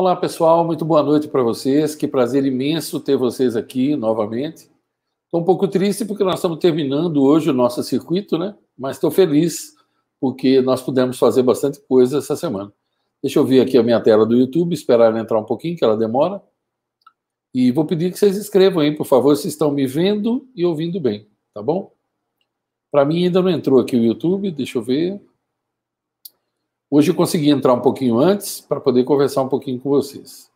Olá, pessoal, muito boa noite para vocês. Que prazer imenso ter vocês aqui novamente. Estou um pouco triste porque nós estamos terminando hoje o nosso circuito, né? Mas estou feliz porque nós pudemos fazer bastante coisa essa semana. Deixa eu ver aqui a minha tela do YouTube, esperar ela entrar um pouquinho, que ela demora. E vou pedir que vocês escrevam aí, por favor, se estão me vendo e ouvindo bem, tá bom? Para mim ainda não entrou aqui o YouTube, deixa eu ver. Hoje eu consegui entrar um pouquinho antes para poder conversar um pouquinho com vocês.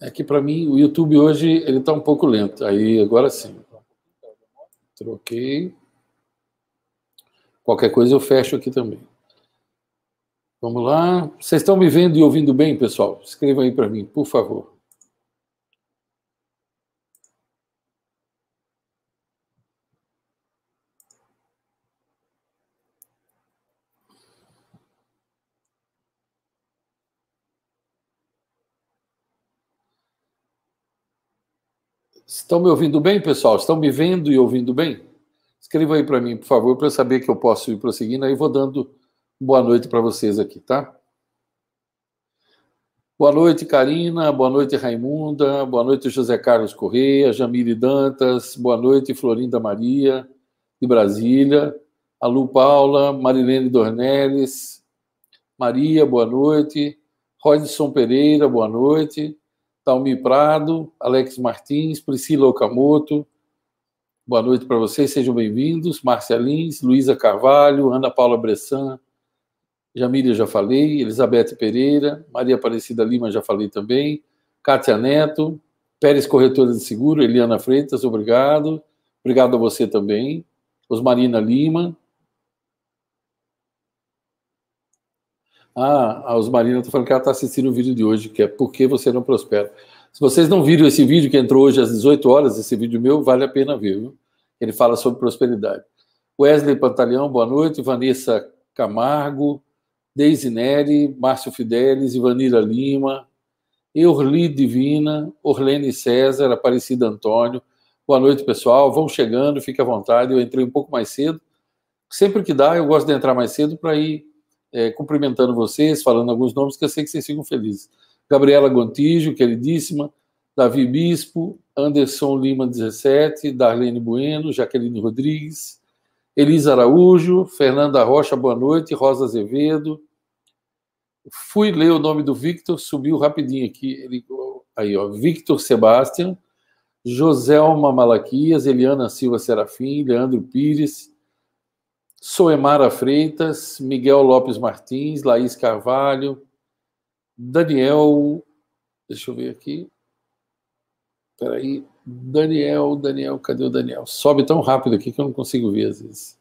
É que para mim o YouTube hoje ele está um pouco lento. Aí agora sim. Troquei. Qualquer coisa eu fecho aqui também. Vamos lá. Vocês estão me vendo e ouvindo bem, pessoal? Escrevam aí para mim, por favor. Estão me ouvindo bem, pessoal? Estão me vendo e ouvindo bem? Escreva aí para mim, por favor, para eu saber que eu posso ir prosseguindo. Aí vou dando boa noite para vocês aqui, tá? Boa noite, Karina. Boa noite, Raimunda. Boa noite, José Carlos Correia, Jamile Dantas. Boa noite, Florinda Maria, de Brasília. Alu Paula, Marilene Dornelles. Maria, boa noite. Rodson Pereira, boa noite. Talmi Prado, Alex Martins, Priscila Okamoto. Boa noite para vocês, sejam bem-vindos. Márcia Lins, Luísa Carvalho, Ana Paula Bressan, Jamília, já falei, Elizabeth Pereira, Maria Aparecida Lima, já falei também, Kátia Neto, Pérez Corretora de Seguro, Eliana Freitas, obrigado. Obrigado a você também. Osmarina Lima, Ah, a Osmarina está falando que ela está assistindo o vídeo de hoje, que é Por que você não prospera? Se vocês não viram esse vídeo que entrou hoje às 18 horas, esse vídeo meu, vale a pena ver, viu? Ele fala sobre prosperidade. Wesley Pantaleão, boa noite. Vanessa Camargo, Deise Neri, Márcio Fidelis, Ivanira Lima, Eurli Divina, Orlene César, Aparecida Antônio. Boa noite, pessoal. Vão chegando, fique à vontade. Eu entrei um pouco mais cedo. Sempre que dá, eu gosto de entrar mais cedo para ir é, cumprimentando vocês, falando alguns nomes que eu sei que vocês ficam felizes. Gabriela Gontijo, queridíssima, Davi Bispo, Anderson Lima 17, Darlene Bueno, Jaqueline Rodrigues, Elisa Araújo, Fernanda Rocha, boa noite, Rosa Azevedo. Fui ler o nome do Victor, subiu rapidinho aqui. Ele, aí, ó, Victor Sebastian, Joselma Malaquias, Eliana Silva Serafim, Leandro Pires, Soemara Freitas, Miguel Lopes Martins, Laís Carvalho, Daniel, deixa eu ver aqui. Peraí, Daniel, Daniel, cadê o Daniel? Sobe tão rápido aqui que eu não consigo ver às vezes.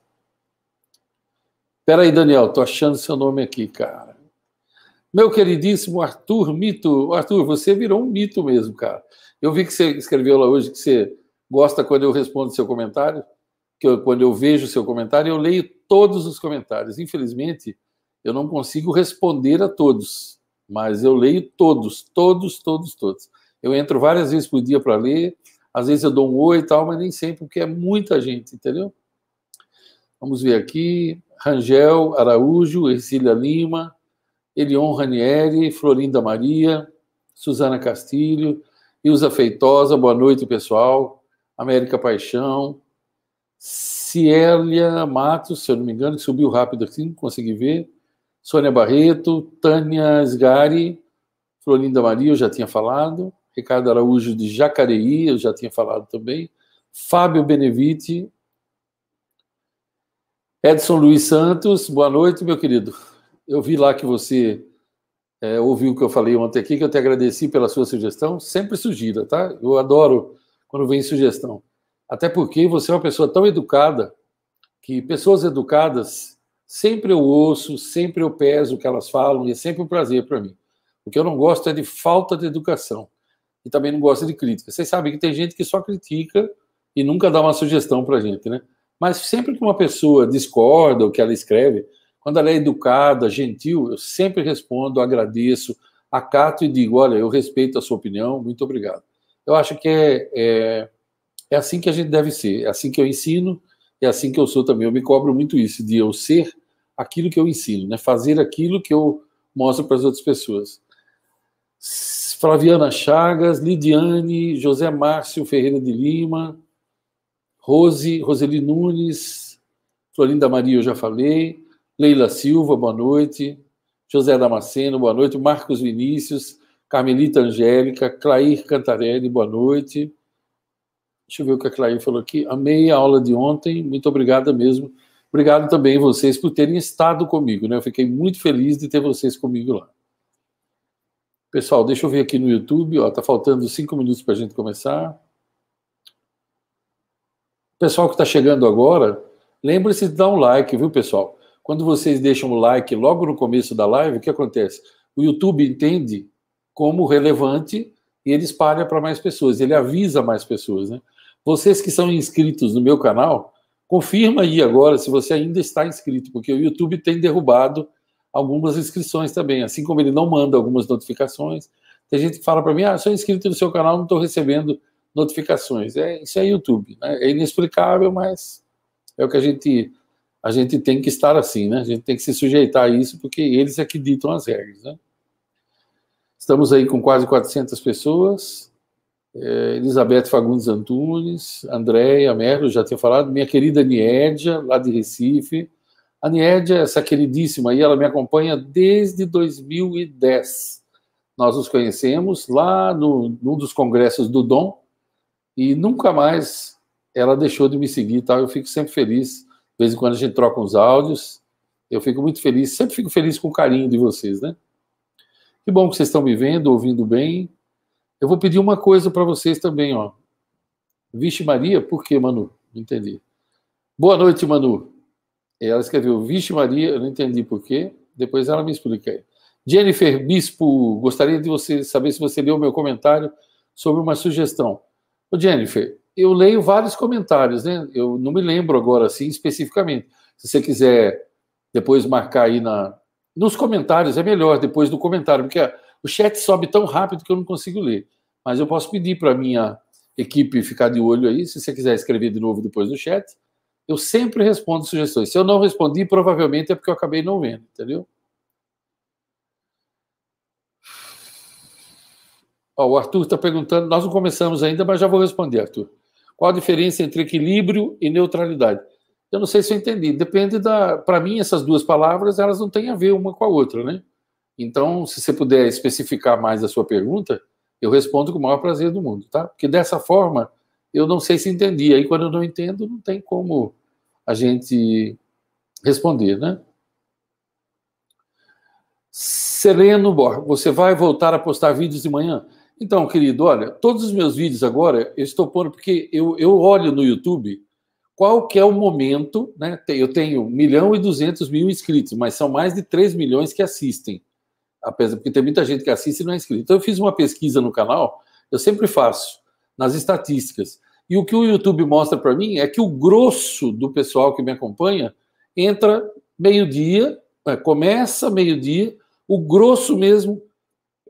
Peraí, Daniel, tô achando seu nome aqui, cara. Meu queridíssimo Arthur Mito. Arthur, você virou um mito mesmo, cara. Eu vi que você escreveu lá hoje que você gosta quando eu respondo seu comentário que eu, quando eu vejo o seu comentário, eu leio todos os comentários. Infelizmente, eu não consigo responder a todos, mas eu leio todos, todos, todos, todos. Eu entro várias vezes por dia para ler, às vezes eu dou um oi e tal, mas nem sempre, porque é muita gente, entendeu? Vamos ver aqui. Rangel Araújo, Ercília Lima, Elion Ranieri, Florinda Maria, Suzana Castilho, Ilza Feitosa, boa noite, pessoal. América Paixão, Cielia Matos, se eu não me engano, que subiu rápido aqui, assim, não consegui ver. Sônia Barreto, Tânia Sgari, Florinda Maria, eu já tinha falado. Ricardo Araújo de Jacareí, eu já tinha falado também. Fábio Benevite. Edson Luiz Santos, boa noite, meu querido. Eu vi lá que você é, ouviu o que eu falei ontem aqui, que eu te agradeci pela sua sugestão. Sempre sugira, tá? Eu adoro quando vem sugestão. Até porque você é uma pessoa tão educada que pessoas educadas sempre eu ouço, sempre eu peso o que elas falam e é sempre um prazer para mim. O que eu não gosto é de falta de educação e também não gosto de crítica. Vocês sabem que tem gente que só critica e nunca dá uma sugestão para gente, né? Mas sempre que uma pessoa discorda o que ela escreve, quando ela é educada, gentil, eu sempre respondo, agradeço, acato e digo: olha, eu respeito a sua opinião, muito obrigado. Eu acho que é, é é assim que a gente deve ser, é assim que eu ensino, é assim que eu sou também. Eu me cobro muito isso, de eu ser aquilo que eu ensino, né? fazer aquilo que eu mostro para as outras pessoas. Flaviana Chagas, Lidiane, José Márcio Ferreira de Lima, Rose, Roseli Nunes, Florinda Maria, eu já falei, Leila Silva, boa noite, José Damasceno, boa noite, Marcos Vinícius, Carmelita Angélica, Clair Cantarelli, boa noite, Deixa eu ver o que a Clarinha falou aqui. Amei a aula de ontem, muito obrigada mesmo. Obrigado também vocês por terem estado comigo, né? Eu fiquei muito feliz de ter vocês comigo lá. Pessoal, deixa eu ver aqui no YouTube, ó, tá faltando cinco minutos para a gente começar. Pessoal que está chegando agora, lembre-se de dar um like, viu, pessoal? Quando vocês deixam o like logo no começo da live, o que acontece? O YouTube entende como relevante e ele espalha para mais pessoas, ele avisa mais pessoas, né? Vocês que são inscritos no meu canal, confirma aí agora se você ainda está inscrito, porque o YouTube tem derrubado algumas inscrições também, assim como ele não manda algumas notificações. Tem gente que fala para mim: "Ah, sou inscrito no seu canal, não estou recebendo notificações". É, isso é YouTube, né? É inexplicável, mas é o que a gente a gente tem que estar assim, né? A gente tem que se sujeitar a isso, porque eles é que ditam as regras, né? Estamos aí com quase 400 pessoas. Eh, Elizabeth Fagundes Antunes, Andréia Merlo, já tinha falado, minha querida Niedia, lá de Recife. A Niedia, essa queridíssima aí, ela me acompanha desde 2010. Nós nos conhecemos lá no, num dos congressos do Dom e nunca mais ela deixou de me seguir e tá? Eu fico sempre feliz. De vez em quando a gente troca uns áudios. Eu fico muito feliz, sempre fico feliz com o carinho de vocês, né? Que bom que vocês estão me vendo, ouvindo bem. Eu vou pedir uma coisa para vocês também, ó. Vixe Maria, por que, Manu? Não entendi. Boa noite, Manu. É, ela escreveu Vixe Maria, eu não entendi por quê. Depois ela me explica aí. Jennifer Bispo, gostaria de você saber se você leu meu comentário sobre uma sugestão. Ô, Jennifer, eu leio vários comentários, né? Eu não me lembro agora assim especificamente. Se você quiser depois marcar aí na nos comentários é melhor depois do comentário, porque o chat sobe tão rápido que eu não consigo ler. Mas eu posso pedir para a minha equipe ficar de olho aí. Se você quiser escrever de novo depois do chat, eu sempre respondo sugestões. Se eu não respondi, provavelmente é porque eu acabei não vendo, entendeu? Ó, o Arthur está perguntando, nós não começamos ainda, mas já vou responder, Arthur. Qual a diferença entre equilíbrio e neutralidade? Eu não sei se eu entendi. Depende da. Para mim, essas duas palavras elas não têm a ver uma com a outra, né? Então, se você puder especificar mais a sua pergunta, eu respondo com o maior prazer do mundo, tá? Porque dessa forma, eu não sei se entendi. Aí, quando eu não entendo, não tem como a gente responder, né? Sereno Borba, você vai voltar a postar vídeos de manhã? Então, querido, olha, todos os meus vídeos agora eu estou pondo, porque eu, eu olho no YouTube qual que é o momento, né? Eu tenho 1 milhão e 200 mil inscritos, mas são mais de 3 milhões que assistem apesar porque tem muita gente que assiste e não é inscrito. Então eu fiz uma pesquisa no canal, eu sempre faço nas estatísticas. E o que o YouTube mostra para mim é que o grosso do pessoal que me acompanha entra meio-dia, é, começa meio-dia, o grosso mesmo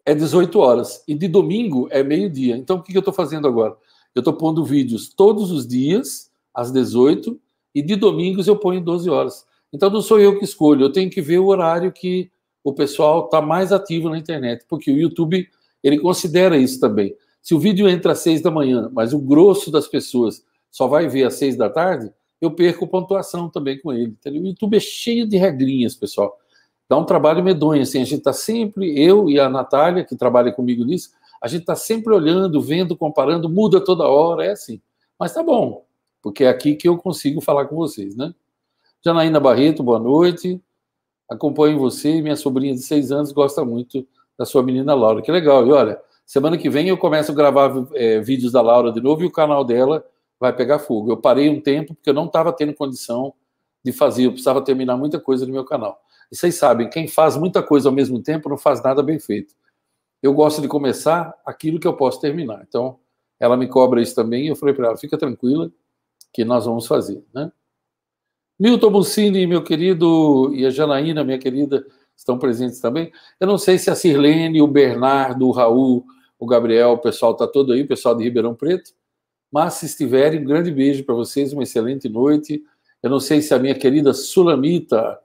é 18 horas e de domingo é meio-dia. Então o que eu estou fazendo agora? Eu estou pondo vídeos todos os dias às 18 e de domingos eu ponho 12 horas. Então não sou eu que escolho, eu tenho que ver o horário que o pessoal está mais ativo na internet, porque o YouTube ele considera isso também. Se o vídeo entra às seis da manhã, mas o grosso das pessoas só vai ver às seis da tarde, eu perco pontuação também com ele. Entendeu? O YouTube é cheio de regrinhas, pessoal. Dá um trabalho medonho, assim, a gente está sempre, eu e a Natália, que trabalha comigo nisso, a gente está sempre olhando, vendo, comparando, muda toda hora, é assim. Mas tá bom, porque é aqui que eu consigo falar com vocês, né? Janaína Barreto, boa noite. Acompanho você e minha sobrinha de seis anos gosta muito da sua menina Laura. Que legal. E olha, semana que vem eu começo a gravar é, vídeos da Laura de novo e o canal dela vai pegar fogo. Eu parei um tempo porque eu não estava tendo condição de fazer, eu precisava terminar muita coisa no meu canal. E vocês sabem, quem faz muita coisa ao mesmo tempo não faz nada bem feito. Eu gosto de começar aquilo que eu posso terminar. Então, ela me cobra isso também e eu falei para ela: fica tranquila que nós vamos fazer, né? Milton Bucini, meu querido, e a Janaína, minha querida, estão presentes também. Eu não sei se a Sirlene, o Bernardo, o Raul, o Gabriel, o pessoal está todo aí, o pessoal de Ribeirão Preto. Mas se estiverem, um grande beijo para vocês, uma excelente noite. Eu não sei se a minha querida Sulamita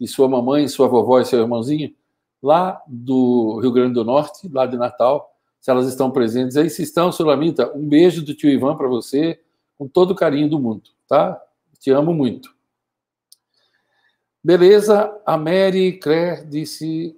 e sua mamãe, sua vovó e seu irmãozinho, lá do Rio Grande do Norte, lá de Natal, se elas estão presentes aí. Se estão, Sulamita, um beijo do tio Ivan para você, com todo o carinho do mundo, tá? Te amo muito. Beleza, a Mary Claire disse.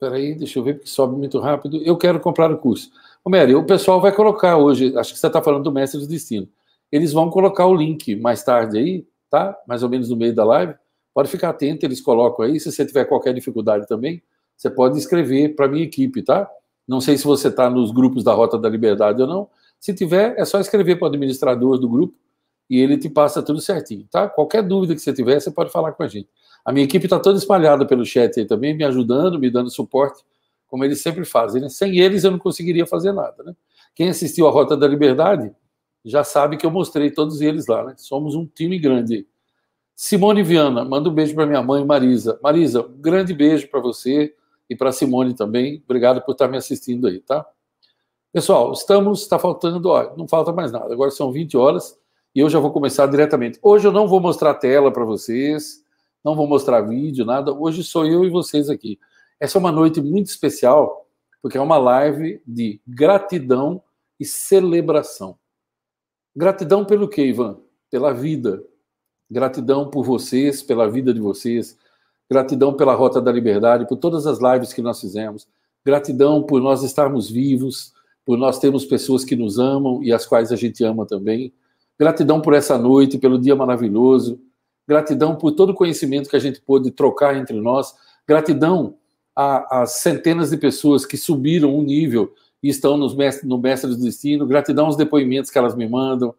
Peraí, deixa eu ver, porque sobe muito rápido. Eu quero comprar o curso. Ô, Mary, o pessoal vai colocar hoje, acho que você está falando do Mestre do Destino. Eles vão colocar o link mais tarde aí, tá? Mais ou menos no meio da live. Pode ficar atento, eles colocam aí. Se você tiver qualquer dificuldade também, você pode escrever para minha equipe, tá? Não sei se você está nos grupos da Rota da Liberdade ou não. Se tiver, é só escrever para o administrador do grupo e ele te passa tudo certinho, tá? Qualquer dúvida que você tiver, você pode falar com a gente. A minha equipe está toda espalhada pelo chat aí também, me ajudando, me dando suporte, como eles sempre fazem. Né? Sem eles eu não conseguiria fazer nada. Né? Quem assistiu a Rota da Liberdade já sabe que eu mostrei todos eles lá. Né? Somos um time grande. Simone Viana, manda um beijo para minha mãe, Marisa. Marisa, um grande beijo para você e para Simone também. Obrigado por estar tá me assistindo aí, tá? Pessoal, estamos, está faltando, ó, não falta mais nada. Agora são 20 horas e eu já vou começar diretamente. Hoje eu não vou mostrar a tela para vocês não vou mostrar vídeo, nada. Hoje sou eu e vocês aqui. Essa é uma noite muito especial, porque é uma live de gratidão e celebração. Gratidão pelo que, Ivan? Pela vida. Gratidão por vocês, pela vida de vocês. Gratidão pela Rota da Liberdade, por todas as lives que nós fizemos. Gratidão por nós estarmos vivos, por nós termos pessoas que nos amam e as quais a gente ama também. Gratidão por essa noite, pelo dia maravilhoso gratidão por todo o conhecimento que a gente pôde trocar entre nós, gratidão às centenas de pessoas que subiram o um nível e estão nos mestres no Mestre do Destino, gratidão aos depoimentos que elas me mandam,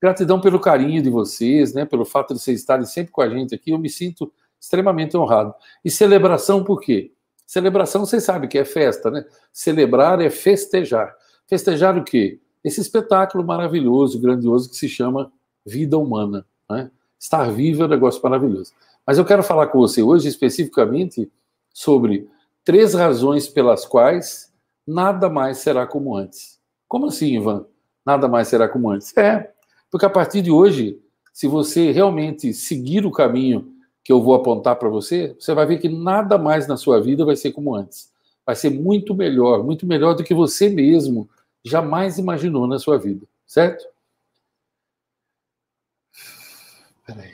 gratidão pelo carinho de vocês, né, pelo fato de vocês estarem sempre com a gente aqui, eu me sinto extremamente honrado. E celebração por quê? Celebração, vocês sabem que é festa, né? Celebrar é festejar. Festejar o quê? Esse espetáculo maravilhoso, grandioso que se chama Vida Humana, né? Estar vivo é um negócio maravilhoso. Mas eu quero falar com você hoje especificamente sobre três razões pelas quais nada mais será como antes. Como assim, Ivan? Nada mais será como antes? É, porque a partir de hoje, se você realmente seguir o caminho que eu vou apontar para você, você vai ver que nada mais na sua vida vai ser como antes. Vai ser muito melhor, muito melhor do que você mesmo jamais imaginou na sua vida, certo? Peraí.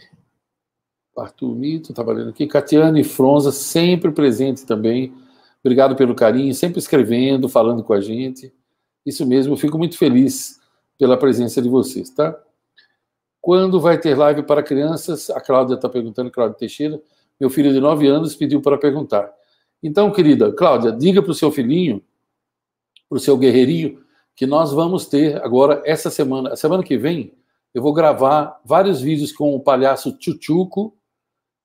Arthur Mito, trabalhando tá aqui. Catiane Fronza, sempre presente também. Obrigado pelo carinho, sempre escrevendo, falando com a gente. Isso mesmo, fico muito feliz pela presença de vocês, tá? Quando vai ter live para crianças? A Cláudia está perguntando, Cláudia Teixeira. Meu filho de 9 anos pediu para perguntar. Então, querida Cláudia, diga para o seu filhinho, para o seu guerreirinho, que nós vamos ter agora, essa semana, a semana que vem, eu vou gravar vários vídeos com o palhaço Tchutchuco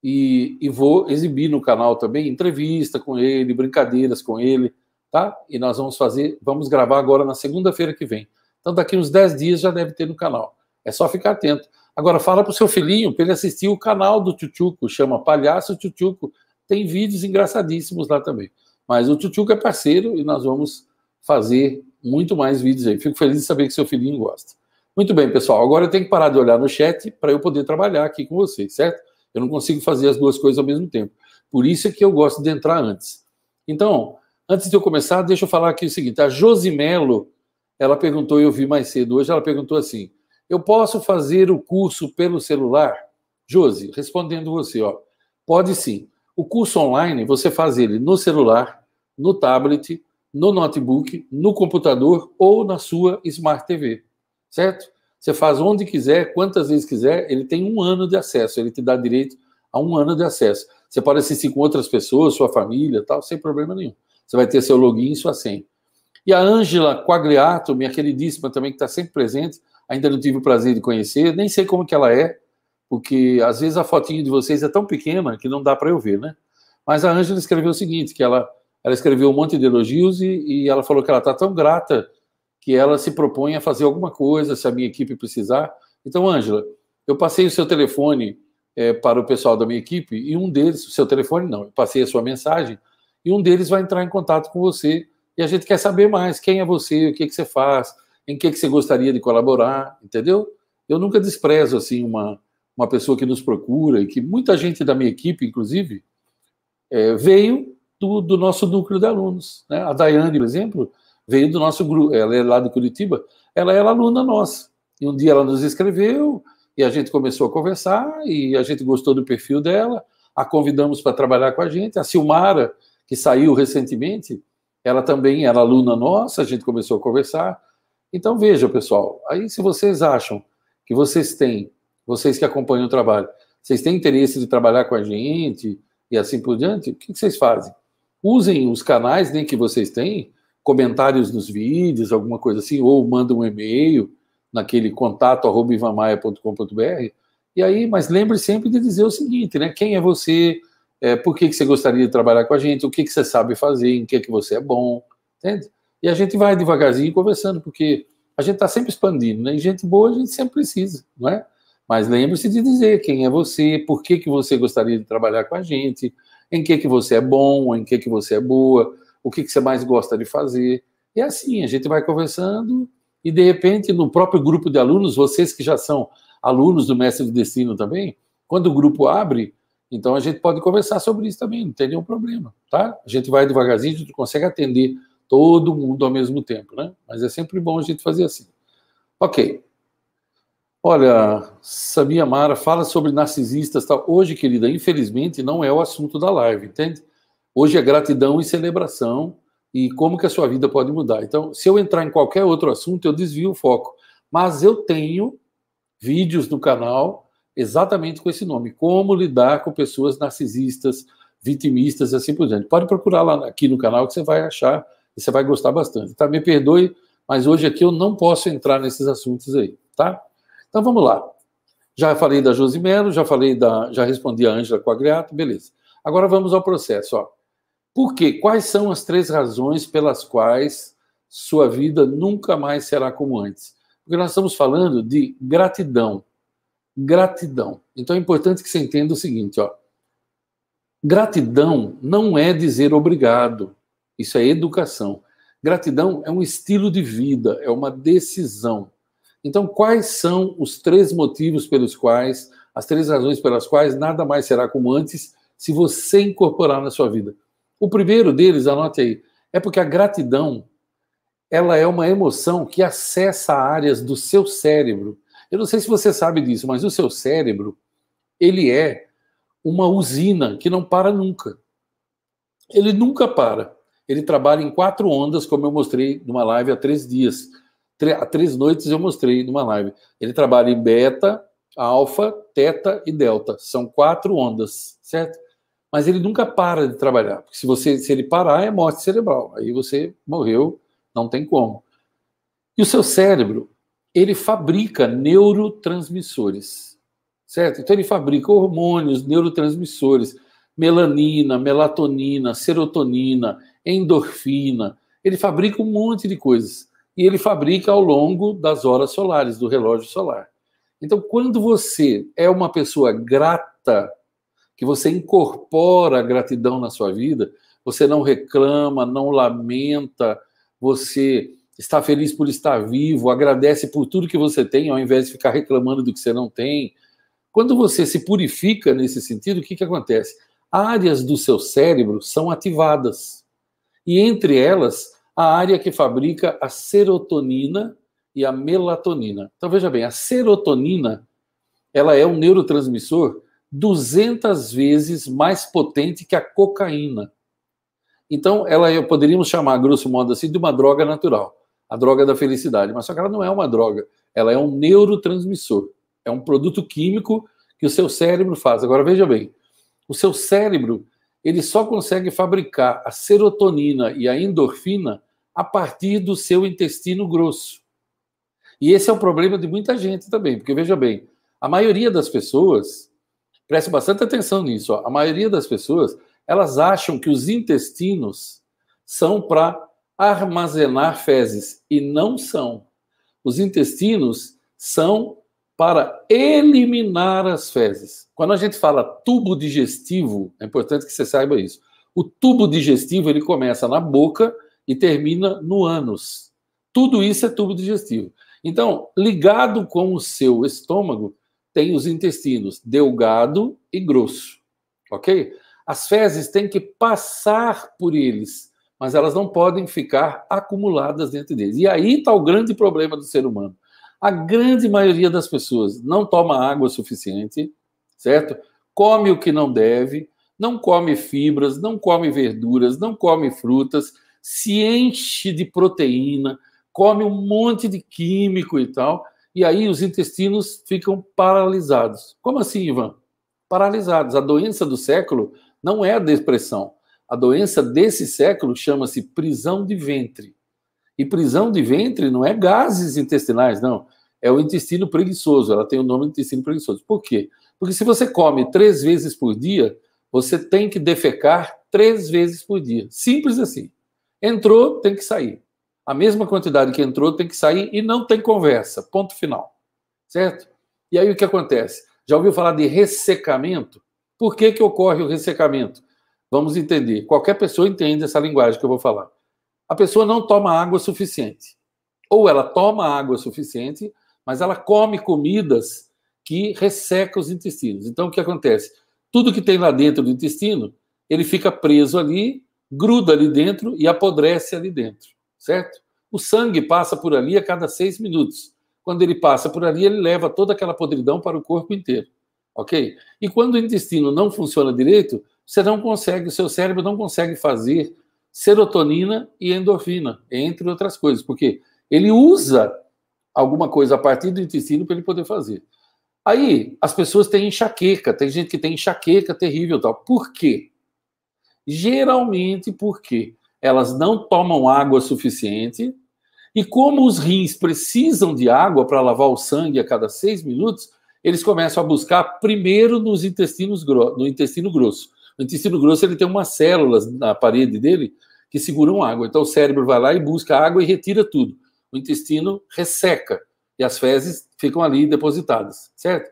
e, e vou exibir no canal também entrevista com ele, brincadeiras com ele, tá? E nós vamos fazer, vamos gravar agora na segunda-feira que vem. Então, daqui uns 10 dias já deve ter no canal. É só ficar atento. Agora, fala para o seu filhinho para ele assistir o canal do Tchutchuco, chama Palhaço Tchutchuco. Tem vídeos engraçadíssimos lá também. Mas o Tchutchuco é parceiro e nós vamos fazer muito mais vídeos aí. Fico feliz de saber que seu filhinho gosta. Muito bem, pessoal. Agora eu tenho que parar de olhar no chat para eu poder trabalhar aqui com vocês, certo? Eu não consigo fazer as duas coisas ao mesmo tempo. Por isso é que eu gosto de entrar antes. Então, antes de eu começar, deixa eu falar aqui o seguinte: a Josimelo, ela perguntou, eu vi mais cedo hoje, ela perguntou assim: eu posso fazer o curso pelo celular? Josi, respondendo você, ó, pode sim. O curso online, você faz ele no celular, no tablet, no notebook, no computador ou na sua Smart TV certo? Você faz onde quiser, quantas vezes quiser, ele tem um ano de acesso, ele te dá direito a um ano de acesso. Você pode assistir com outras pessoas, sua família, tal, sem problema nenhum. Você vai ter seu login e sua senha. E a Ângela Quagliato, minha queridíssima também, que está sempre presente, ainda não tive o prazer de conhecer, nem sei como que ela é, porque às vezes a fotinho de vocês é tão pequena que não dá para eu ver, né? Mas a Ângela escreveu o seguinte, que ela, ela escreveu um monte de elogios e, e ela falou que ela está tão grata que ela se propõe a fazer alguma coisa, se a minha equipe precisar. Então, Ângela, eu passei o seu telefone é, para o pessoal da minha equipe e um deles, o seu telefone não, eu passei a sua mensagem e um deles vai entrar em contato com você e a gente quer saber mais quem é você, o que, é que você faz, em que, é que você gostaria de colaborar, entendeu? Eu nunca desprezo assim uma, uma pessoa que nos procura e que muita gente da minha equipe, inclusive, é, veio do, do, nosso núcleo de alunos. Né? A Daiane, por exemplo, veio do nosso grupo, ela é lá de Curitiba, ela era aluna nossa. E um dia ela nos escreveu e a gente começou a conversar e a gente gostou do perfil dela, a convidamos para trabalhar com a gente. A Silmara, que saiu recentemente, ela também era aluna nossa, a gente começou a conversar. Então veja, pessoal, aí se vocês acham que vocês têm, vocês que acompanham o trabalho, vocês têm interesse de trabalhar com a gente e assim por diante, o que vocês fazem? Usem os canais né, que vocês têm comentários nos vídeos, alguma coisa assim, ou manda um e-mail naquele contato arroba ivamaia.com.br. E aí, mas lembre sempre de dizer o seguinte, né? Quem é você? É, por que, que você gostaria de trabalhar com a gente? O que, que você sabe fazer? Em que, que você é bom? Entende? E a gente vai devagarzinho conversando, porque a gente está sempre expandindo, né? E gente boa a gente sempre precisa, não é? Mas lembre-se de dizer quem é você, por que, que você gostaria de trabalhar com a gente, em que, que você é bom, em que, que você é boa, o que, que você mais gosta de fazer. E assim, a gente vai conversando e, de repente, no próprio grupo de alunos, vocês que já são alunos do Mestre do Destino também, quando o grupo abre, então a gente pode conversar sobre isso também, não tem nenhum problema, tá? A gente vai devagarzinho, a gente consegue atender todo mundo ao mesmo tempo, né? Mas é sempre bom a gente fazer assim. Ok. Olha, Samia Mara fala sobre narcisistas, tá? Hoje, querida, infelizmente não é o assunto da live, entende? Hoje é gratidão e celebração e como que a sua vida pode mudar. Então, se eu entrar em qualquer outro assunto, eu desvio o foco. Mas eu tenho vídeos no canal exatamente com esse nome: Como lidar com pessoas narcisistas, vitimistas e assim por diante. Pode procurar lá aqui no canal que você vai achar e você vai gostar bastante. Tá? Me perdoe, mas hoje aqui eu não posso entrar nesses assuntos aí, tá? Então vamos lá. Já falei da Josimelo, já falei da, já respondi a Ângela Quagliato, beleza. Agora vamos ao processo, ó. Por quê? Quais são as três razões pelas quais sua vida nunca mais será como antes? Porque nós estamos falando de gratidão. Gratidão. Então é importante que você entenda o seguinte, ó. Gratidão não é dizer obrigado. Isso é educação. Gratidão é um estilo de vida, é uma decisão. Então, quais são os três motivos pelos quais, as três razões pelas quais nada mais será como antes se você incorporar na sua vida? O primeiro deles, anote aí, é porque a gratidão ela é uma emoção que acessa áreas do seu cérebro. Eu não sei se você sabe disso, mas o seu cérebro, ele é uma usina que não para nunca. Ele nunca para. Ele trabalha em quatro ondas, como eu mostrei numa live há três dias. Há três noites eu mostrei numa live. Ele trabalha em beta, alfa, teta e delta. São quatro ondas, certo? mas ele nunca para de trabalhar, porque se você se ele parar é morte cerebral, aí você morreu, não tem como. E o seu cérebro, ele fabrica neurotransmissores, certo? Então ele fabrica hormônios, neurotransmissores, melanina, melatonina, serotonina, endorfina, ele fabrica um monte de coisas e ele fabrica ao longo das horas solares do relógio solar. Então, quando você é uma pessoa grata que você incorpora a gratidão na sua vida, você não reclama, não lamenta, você está feliz por estar vivo, agradece por tudo que você tem, ao invés de ficar reclamando do que você não tem. Quando você se purifica nesse sentido, o que, que acontece? Áreas do seu cérebro são ativadas. E entre elas, a área que fabrica a serotonina e a melatonina. Então veja bem, a serotonina, ela é um neurotransmissor 200 vezes mais potente que a cocaína. Então, ela poderíamos chamar, grosso modo assim, de uma droga natural, a droga da felicidade. Mas só que ela não é uma droga, ela é um neurotransmissor, é um produto químico que o seu cérebro faz. Agora veja bem, o seu cérebro ele só consegue fabricar a serotonina e a endorfina a partir do seu intestino grosso. E esse é o problema de muita gente também, porque veja bem, a maioria das pessoas Preste bastante atenção nisso. Ó. A maioria das pessoas elas acham que os intestinos são para armazenar fezes e não são. Os intestinos são para eliminar as fezes. Quando a gente fala tubo digestivo, é importante que você saiba isso. O tubo digestivo ele começa na boca e termina no ânus. Tudo isso é tubo digestivo. Então, ligado com o seu estômago, tem os intestinos delgado e grosso, ok? As fezes têm que passar por eles, mas elas não podem ficar acumuladas dentro deles. E aí está o grande problema do ser humano. A grande maioria das pessoas não toma água suficiente, certo? Come o que não deve, não come fibras, não come verduras, não come frutas, se enche de proteína, come um monte de químico e tal, e aí os intestinos ficam paralisados. Como assim, Ivan? Paralisados. A doença do século não é a depressão. A doença desse século chama-se prisão de ventre. E prisão de ventre não é gases intestinais, não. É o intestino preguiçoso. Ela tem o nome de intestino preguiçoso. Por quê? Porque se você come três vezes por dia, você tem que defecar três vezes por dia. Simples assim. Entrou, tem que sair. A mesma quantidade que entrou tem que sair e não tem conversa. Ponto final. Certo? E aí o que acontece? Já ouviu falar de ressecamento? Por que, que ocorre o ressecamento? Vamos entender. Qualquer pessoa entende essa linguagem que eu vou falar. A pessoa não toma água suficiente. Ou ela toma água suficiente, mas ela come comidas que resseca os intestinos. Então o que acontece? Tudo que tem lá dentro do intestino, ele fica preso ali, gruda ali dentro e apodrece ali dentro certo? O sangue passa por ali a cada seis minutos. Quando ele passa por ali, ele leva toda aquela podridão para o corpo inteiro, ok? E quando o intestino não funciona direito, você não consegue, o seu cérebro não consegue fazer serotonina e endorfina, entre outras coisas, porque ele usa alguma coisa a partir do intestino para ele poder fazer. Aí as pessoas têm enxaqueca, tem gente que tem enxaqueca terrível, tal. Por quê? Geralmente por quê? elas não tomam água suficiente, e como os rins precisam de água para lavar o sangue a cada seis minutos, eles começam a buscar primeiro nos intestinos no intestino grosso. O intestino grosso ele tem umas células na parede dele que seguram água. Então o cérebro vai lá e busca água e retira tudo. O intestino resseca e as fezes ficam ali depositadas, certo?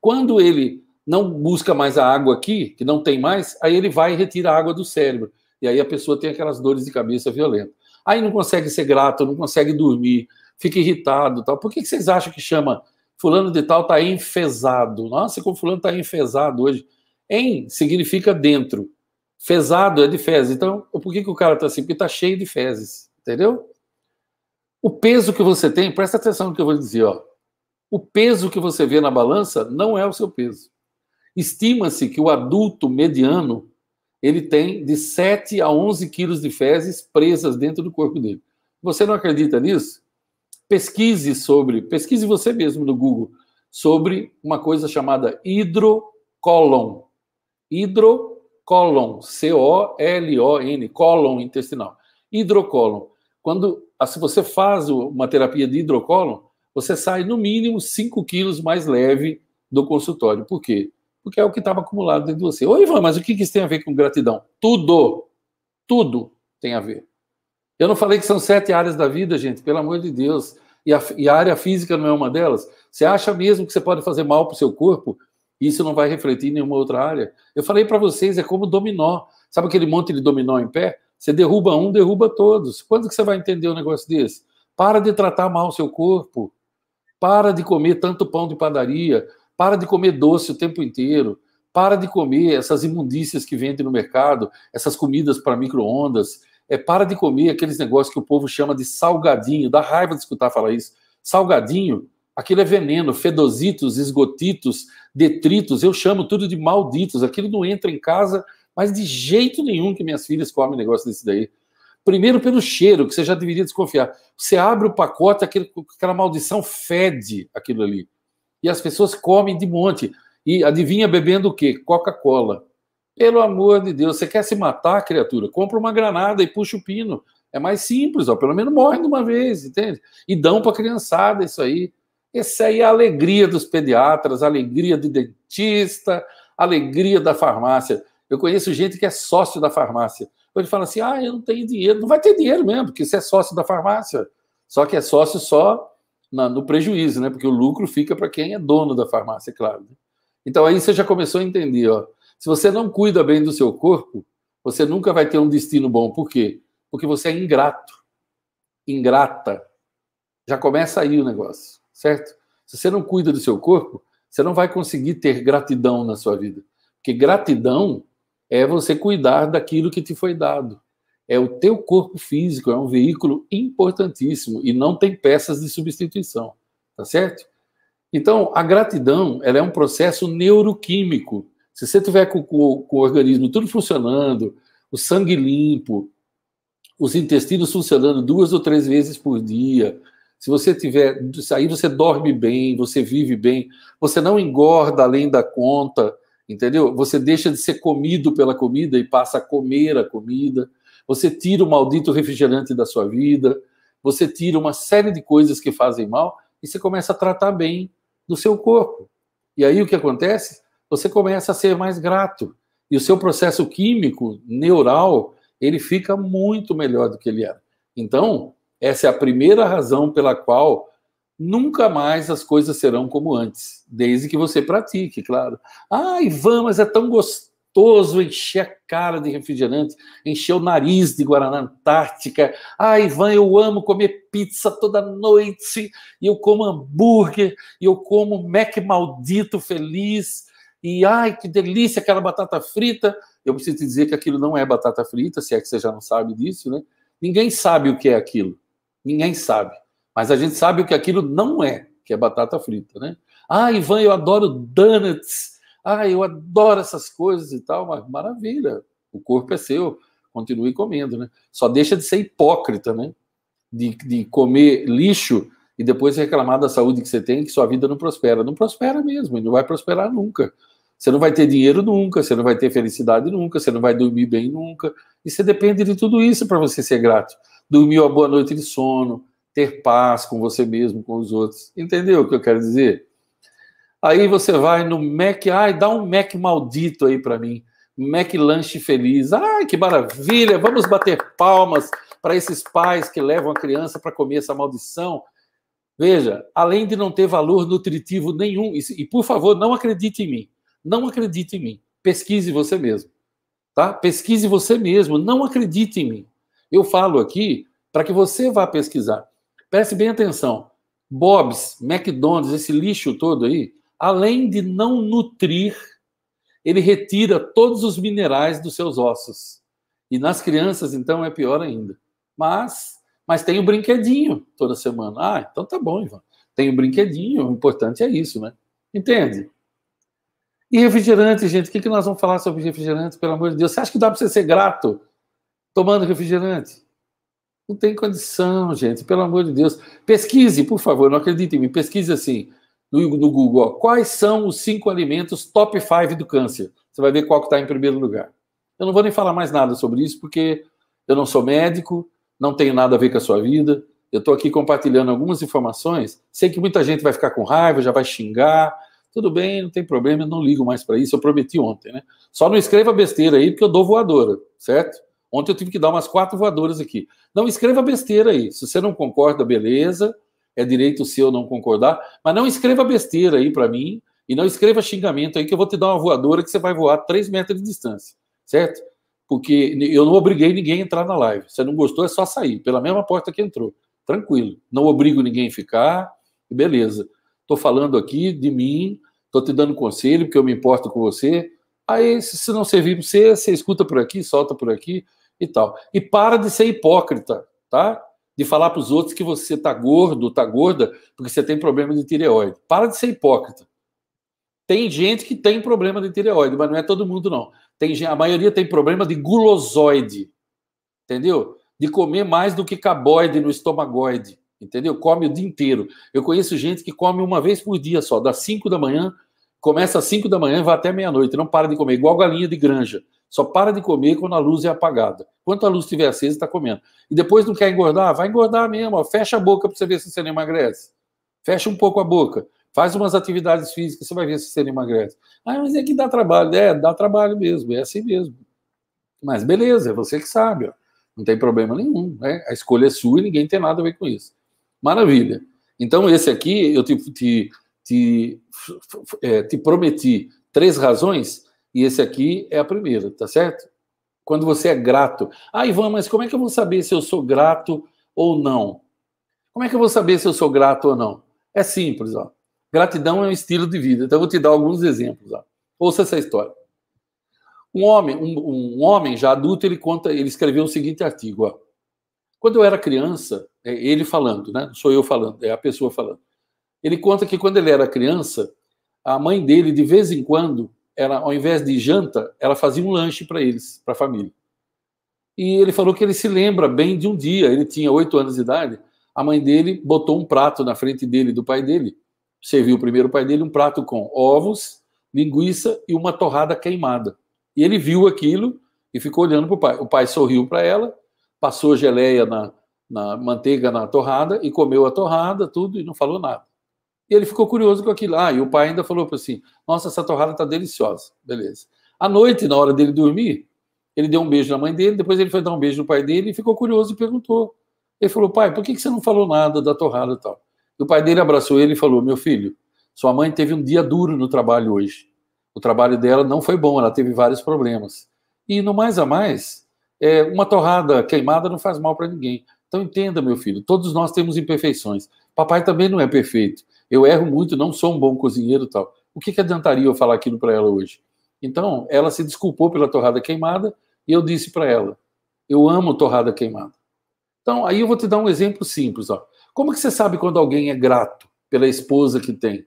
Quando ele não busca mais a água aqui, que não tem mais, aí ele vai e retira a água do cérebro. E aí a pessoa tem aquelas dores de cabeça violentas. Aí não consegue ser grato, não consegue dormir, fica irritado. tal. Por que, vocês acham que chama fulano de tal está enfesado? Nossa, como fulano está enfesado hoje. Em significa dentro. Fesado é de fezes. Então, por que, que o cara está assim? Porque está cheio de fezes, entendeu? O peso que você tem, presta atenção no que eu vou dizer, ó. O peso que você vê na balança não é o seu peso. Estima-se que o adulto mediano ele tem de 7 a 11 quilos de fezes presas dentro do corpo dele. Você não acredita nisso? Pesquise sobre, pesquise você mesmo no Google, sobre uma coisa chamada hidrocolon. Hidrocolon, C-O-L-O-N, colon intestinal. Hidrocolon. Quando, ah, se você faz uma terapia de hidrocolon, você sai no mínimo 5 quilos mais leve do consultório. Por quê? porque é o que estava acumulado dentro de você. Ô, Ivan, mas o que isso tem a ver com gratidão? Tudo! Tudo tem a ver. Eu não falei que são sete áreas da vida, gente, pelo amor de Deus. E a, e a área física não é uma delas. Você acha mesmo que você pode fazer mal para o seu corpo? Isso não vai refletir em nenhuma outra área. Eu falei para vocês, é como dominó. Sabe aquele monte de dominó em pé? Você derruba um, derruba todos. Quando que você vai entender um negócio desse? Para de tratar mal o seu corpo. Para de comer tanto pão de padaria. Para de comer doce o tempo inteiro. Para de comer essas imundícias que vendem no mercado, essas comidas para micro-ondas. É, para de comer aqueles negócios que o povo chama de salgadinho. Dá raiva de escutar falar isso. Salgadinho, aquilo é veneno, fedositos, esgotitos, detritos, eu chamo tudo de malditos, aquilo não entra em casa, mas de jeito nenhum que minhas filhas comem negócio desse daí. Primeiro pelo cheiro, que você já deveria desconfiar. Você abre o pacote, aquele, aquela maldição fede aquilo ali. E as pessoas comem de monte. E adivinha bebendo o quê? Coca-Cola. Pelo amor de Deus, você quer se matar, criatura? Compra uma granada e puxa o pino. É mais simples, ó. pelo menos morre de uma vez, entende? E dão para a criançada isso aí. Essa aí é a alegria dos pediatras, a alegria do dentista, a alegria da farmácia. Eu conheço gente que é sócio da farmácia. Ele fala assim: ah, eu não tenho dinheiro. Não vai ter dinheiro mesmo, porque você é sócio da farmácia. Só que é sócio só na, no prejuízo, né? Porque o lucro fica para quem é dono da farmácia, claro. Né? Então aí você já começou a entender, ó. Se você não cuida bem do seu corpo, você nunca vai ter um destino bom. Por quê? Porque você é ingrato. Ingrata. Já começa aí o negócio, certo? Se você não cuida do seu corpo, você não vai conseguir ter gratidão na sua vida. Porque gratidão é você cuidar daquilo que te foi dado é o teu corpo físico, é um veículo importantíssimo e não tem peças de substituição, tá certo? Então, a gratidão, ela é um processo neuroquímico. Se você tiver com, com, com o organismo tudo funcionando, o sangue limpo, os intestinos funcionando duas ou três vezes por dia, se você tiver, aí você dorme bem, você vive bem, você não engorda além da conta, entendeu? Você deixa de ser comido pela comida e passa a comer a comida você tira o maldito refrigerante da sua vida, você tira uma série de coisas que fazem mal e você começa a tratar bem do seu corpo. E aí o que acontece? Você começa a ser mais grato e o seu processo químico neural ele fica muito melhor do que ele era. Então, essa é a primeira razão pela qual nunca mais as coisas serão como antes, desde que você pratique, claro. Ah, Ivan, mas é tão gostoso gostoso encher a cara de refrigerante, encher o nariz de Guaraná Antártica. Ah, Ivan, eu amo comer pizza toda noite, e eu como hambúrguer, e eu como Mac maldito feliz, e ai, que delícia aquela batata frita. Eu preciso te dizer que aquilo não é batata frita, se é que você já não sabe disso, né? Ninguém sabe o que é aquilo. Ninguém sabe. Mas a gente sabe o que aquilo não é, que é batata frita, né? Ah, Ivan, eu adoro donuts ah, eu adoro essas coisas e tal, mas maravilha, o corpo é seu, continue comendo, né? Só deixa de ser hipócrita, né? De, de comer lixo e depois reclamar da saúde que você tem, que sua vida não prospera. Não prospera mesmo, não vai prosperar nunca. Você não vai ter dinheiro nunca, você não vai ter felicidade nunca, você não vai dormir bem nunca. E você depende de tudo isso para você ser grato. Dormir uma boa noite de sono, ter paz com você mesmo, com os outros. Entendeu o que eu quero dizer? Aí você vai no Mac, ai, dá um Mac maldito aí para mim. Mac lanche feliz. Ai, que maravilha! Vamos bater palmas para esses pais que levam a criança para comer essa maldição. Veja, além de não ter valor nutritivo nenhum, e por favor, não acredite em mim. Não acredite em mim. Pesquise você mesmo. Tá? Pesquise você mesmo, não acredite em mim. Eu falo aqui para que você vá pesquisar. Preste bem atenção. Bob's, McDonald's, esse lixo todo aí, além de não nutrir, ele retira todos os minerais dos seus ossos. E nas crianças, então, é pior ainda. Mas, mas tem o um brinquedinho toda semana. Ah, então tá bom, Ivan. Tem o um brinquedinho, o importante é isso, né? Entende? E refrigerante, gente, o que, que nós vamos falar sobre refrigerante, pelo amor de Deus? Você acha que dá para você ser grato tomando refrigerante? Não tem condição, gente, pelo amor de Deus. Pesquise, por favor, não acredite em mim, pesquise assim no, no Google, ó, quais são os cinco alimentos top 5 do câncer? Você vai ver qual que está em primeiro lugar. Eu não vou nem falar mais nada sobre isso, porque eu não sou médico, não tenho nada a ver com a sua vida. Eu estou aqui compartilhando algumas informações. Sei que muita gente vai ficar com raiva, já vai xingar. Tudo bem, não tem problema, eu não ligo mais para isso. Eu prometi ontem, né? Só não escreva besteira aí, porque eu dou voadora, certo? Ontem eu tive que dar umas quatro voadoras aqui. Não escreva besteira aí. Se você não concorda, beleza é direito seu não concordar, mas não escreva besteira aí para mim e não escreva xingamento aí que eu vou te dar uma voadora que você vai voar três metros de distância, certo? Porque eu não obriguei ninguém a entrar na live. Se não gostou, é só sair pela mesma porta que entrou. Tranquilo. Não obrigo ninguém a ficar. Beleza. Estou falando aqui de mim, estou te dando conselho, porque eu me importo com você. Aí, se não servir para você, você escuta por aqui, solta por aqui e tal. E para de ser hipócrita, tá? de falar para os outros que você está gordo, está gorda, porque você tem problema de tireoide. Para de ser hipócrita. Tem gente que tem problema de tireoide, mas não é todo mundo, não. Tem, a maioria tem problema de gulosoide, entendeu? De comer mais do que caboide no estomagoide, entendeu? Come o dia inteiro. Eu conheço gente que come uma vez por dia só, das 5 da manhã, começa às 5 da manhã e vai até meia-noite, não para de comer, igual galinha de granja. Só para de comer quando a luz é apagada. Quando a luz estiver acesa, está comendo. E depois não quer engordar? Vai engordar mesmo. Ó. Fecha a boca para você ver se você não emagrece. Fecha um pouco a boca. Faz umas atividades físicas, você vai ver se você não emagrece. Ah, mas é que dá trabalho. É, dá trabalho mesmo. É assim mesmo. Mas beleza, é você que sabe. Ó. Não tem problema nenhum. Né? A escolha é sua e ninguém tem nada a ver com isso. Maravilha. Então, esse aqui, eu te, te, te, é, te prometi três razões e esse aqui é a primeira, tá certo? Quando você é grato. Ah, Ivan, mas como é que eu vou saber se eu sou grato ou não? Como é que eu vou saber se eu sou grato ou não? É simples, ó. Gratidão é um estilo de vida. Então eu vou te dar alguns exemplos. Ó. Ouça essa história. Um homem, um, um homem já adulto, ele conta, ele escreveu o seguinte artigo. Ó. Quando eu era criança, é ele falando, né? Não sou eu falando, é a pessoa falando. Ele conta que quando ele era criança, a mãe dele de vez em quando ela, ao invés de janta, ela fazia um lanche para eles, para a família. E ele falou que ele se lembra bem de um dia, ele tinha oito anos de idade, a mãe dele botou um prato na frente dele do pai dele, serviu primeiro o pai dele um prato com ovos, linguiça e uma torrada queimada. E ele viu aquilo e ficou olhando para o pai. O pai sorriu para ela, passou geleia na, na manteiga na torrada e comeu a torrada, tudo, e não falou nada. E ele ficou curioso com aquilo. Ah, e o pai ainda falou para assim: Nossa, essa torrada está deliciosa. Beleza. À noite, na hora dele dormir, ele deu um beijo na mãe dele, depois ele foi dar um beijo no pai dele e ficou curioso e perguntou. Ele falou: Pai, por que, que você não falou nada da torrada e tal? E o pai dele abraçou ele e falou: Meu filho, sua mãe teve um dia duro no trabalho hoje. O trabalho dela não foi bom, ela teve vários problemas. E no mais a mais, é, uma torrada queimada não faz mal para ninguém. Então entenda, meu filho, todos nós temos imperfeições. Papai também não é perfeito eu erro muito, não sou um bom cozinheiro tal. O que, que adiantaria eu falar aquilo para ela hoje? Então, ela se desculpou pela torrada queimada e eu disse para ela: eu amo torrada queimada. Então, aí eu vou te dar um exemplo simples. Ó. Como que você sabe quando alguém é grato pela esposa que tem?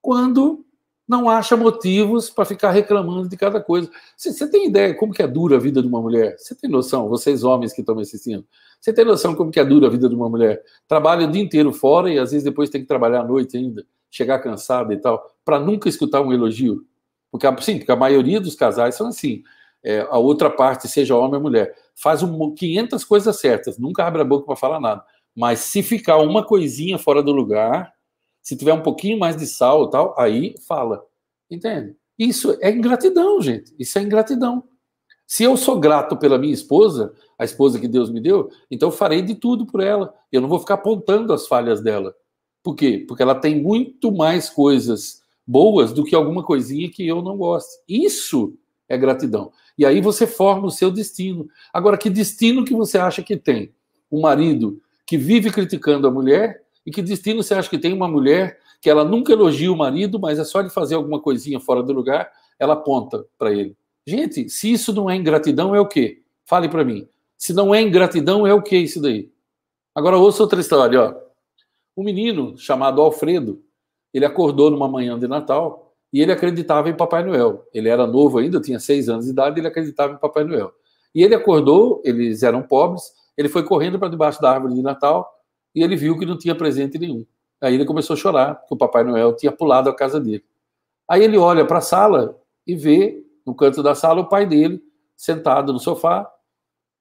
Quando não acha motivos para ficar reclamando de cada coisa. Você, você tem ideia como que é dura a vida de uma mulher? Você tem noção? Vocês homens que estão me assistindo, você tem noção como que é dura a vida de uma mulher? Trabalha o dia inteiro fora e às vezes depois tem que trabalhar à noite ainda, chegar cansada e tal, para nunca escutar um elogio. Porque, sim, porque a maioria dos casais são assim. É, a outra parte, seja homem ou mulher, faz um, 500 coisas certas, nunca abre a boca para falar nada. Mas se ficar uma coisinha fora do lugar, se tiver um pouquinho mais de sal ou tal, aí fala. Entende? Isso é ingratidão, gente. Isso é ingratidão. Se eu sou grato pela minha esposa, a esposa que Deus me deu, então farei de tudo por ela. Eu não vou ficar apontando as falhas dela. Por quê? Porque ela tem muito mais coisas boas do que alguma coisinha que eu não gosto. Isso é gratidão. E aí você forma o seu destino. Agora, que destino que você acha que tem? Um marido que vive criticando a mulher? E que destino você acha que tem uma mulher que ela nunca elogia o marido, mas é só ele fazer alguma coisinha fora do lugar, ela aponta para ele? Gente, se isso não é ingratidão, é o quê? Fale para mim. Se não é ingratidão, é o que isso daí? Agora ouça outra história, ó. Um menino chamado Alfredo, ele acordou numa manhã de Natal e ele acreditava em Papai Noel. Ele era novo ainda, tinha seis anos de idade, ele acreditava em Papai Noel. E ele acordou, eles eram pobres, ele foi correndo para debaixo da árvore de Natal e ele viu que não tinha presente nenhum. Aí ele começou a chorar, que o Papai Noel tinha pulado a casa dele. Aí ele olha para a sala e vê no canto da sala, o pai dele, sentado no sofá,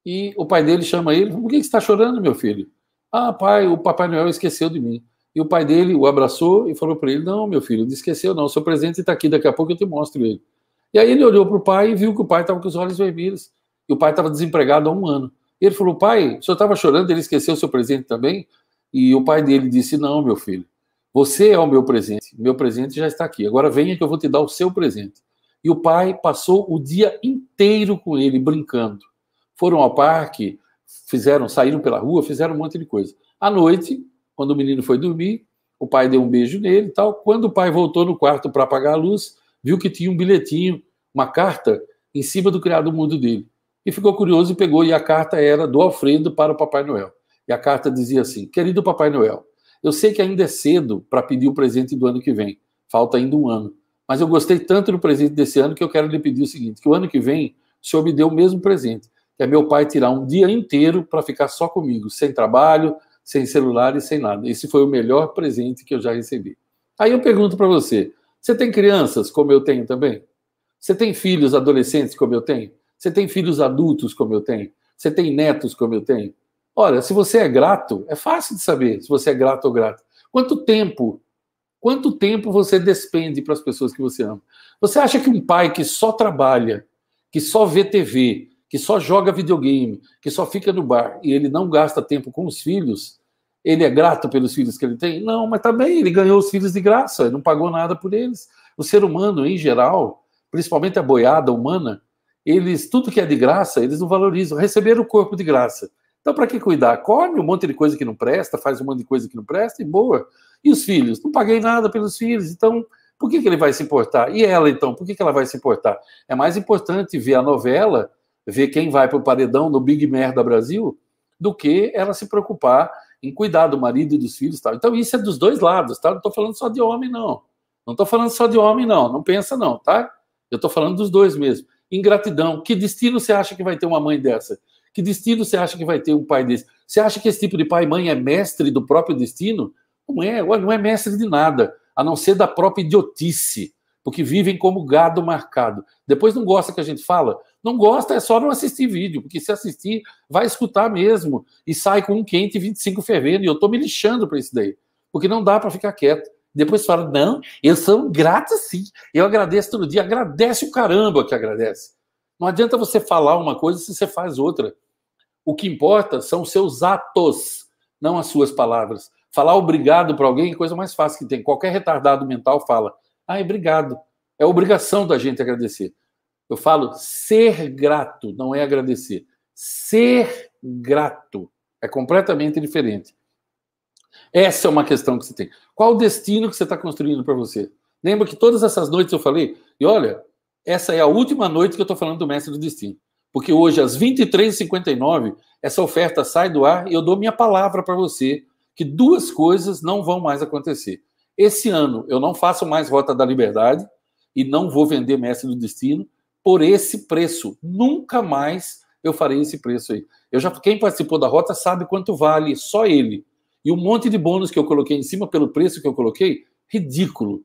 e o pai dele chama ele: Por que você está chorando, meu filho? Ah, pai, o Papai Noel esqueceu de mim. E o pai dele o abraçou e falou para ele: Não, meu filho, não esqueceu, não. O seu presente está aqui, daqui a pouco eu te mostro ele. E aí ele olhou para o pai e viu que o pai estava com os olhos vermelhos. E o pai estava desempregado há um ano. Ele falou: Pai, o senhor estava chorando, ele esqueceu o seu presente também? E o pai dele disse: Não, meu filho, você é o meu presente. Meu presente já está aqui. Agora venha que eu vou te dar o seu presente e o pai passou o dia inteiro com ele brincando. Foram ao parque, fizeram, saíram pela rua, fizeram um monte de coisa. À noite, quando o menino foi dormir, o pai deu um beijo nele e tal. Quando o pai voltou no quarto para apagar a luz, viu que tinha um bilhetinho, uma carta em cima do criado mundo dele. E ficou curioso e pegou, e a carta era do Alfredo para o Papai Noel. E a carta dizia assim: Querido Papai Noel, eu sei que ainda é cedo para pedir o presente do ano que vem, falta ainda um ano, mas eu gostei tanto do presente desse ano que eu quero lhe pedir o seguinte: que o ano que vem o senhor me dê o mesmo presente, que é meu pai tirar um dia inteiro para ficar só comigo, sem trabalho, sem celular e sem nada. Esse foi o melhor presente que eu já recebi. Aí eu pergunto para você: você tem crianças como eu tenho também? Você tem filhos adolescentes como eu tenho? Você tem filhos adultos como eu tenho? Você tem netos como eu tenho? Olha, se você é grato, é fácil de saber se você é grato ou grato. Quanto tempo Quanto tempo você despende para as pessoas que você ama? Você acha que um pai que só trabalha, que só vê TV, que só joga videogame, que só fica no bar e ele não gasta tempo com os filhos, ele é grato pelos filhos que ele tem? Não, mas também tá ele ganhou os filhos de graça, ele não pagou nada por eles. O ser humano, em geral, principalmente a boiada humana, eles tudo que é de graça, eles não valorizam. Receberam o corpo de graça. Então, para que cuidar? Come um monte de coisa que não presta, faz um monte de coisa que não presta e boa. E os filhos? Não paguei nada pelos filhos, então por que, que ele vai se importar? E ela, então, por que, que ela vai se importar? É mais importante ver a novela, ver quem vai para o paredão no Big Merda Brasil, do que ela se preocupar em cuidar do marido e dos filhos. Tal. Então, isso é dos dois lados, tá? Não estou falando só de homem, não. Não estou falando só de homem, não. Não pensa, não, tá? Eu estou falando dos dois mesmo. Ingratidão. Que destino você acha que vai ter uma mãe dessa? Que destino você acha que vai ter um pai desse? Você acha que esse tipo de pai e mãe é mestre do próprio destino? Não é, não é mestre de nada, a não ser da própria idiotice, porque vivem como gado marcado. Depois não gosta que a gente fala, não gosta é só não assistir vídeo, porque se assistir, vai escutar mesmo e sai com um quente 25 fervendo. E eu estou me lixando para isso daí, porque não dá para ficar quieto. Depois fala, não, eu sou grato sim, eu agradeço todo dia, agradece o caramba que agradece. Não adianta você falar uma coisa se você faz outra. O que importa são os seus atos, não as suas palavras. Falar obrigado para alguém é coisa mais fácil que tem. Qualquer retardado mental fala, ah, obrigado. É obrigação da gente agradecer. Eu falo ser grato, não é agradecer. Ser grato é completamente diferente. Essa é uma questão que você tem. Qual o destino que você está construindo para você? Lembra que todas essas noites eu falei, e olha, essa é a última noite que eu estou falando do mestre do destino. Porque hoje, às 23h59, essa oferta sai do ar e eu dou minha palavra para você que duas coisas não vão mais acontecer. Esse ano eu não faço mais Rota da Liberdade e não vou vender Mestre do Destino por esse preço. Nunca mais eu farei esse preço aí. Eu já quem participou da rota sabe quanto vale só ele e um monte de bônus que eu coloquei em cima pelo preço que eu coloquei, ridículo.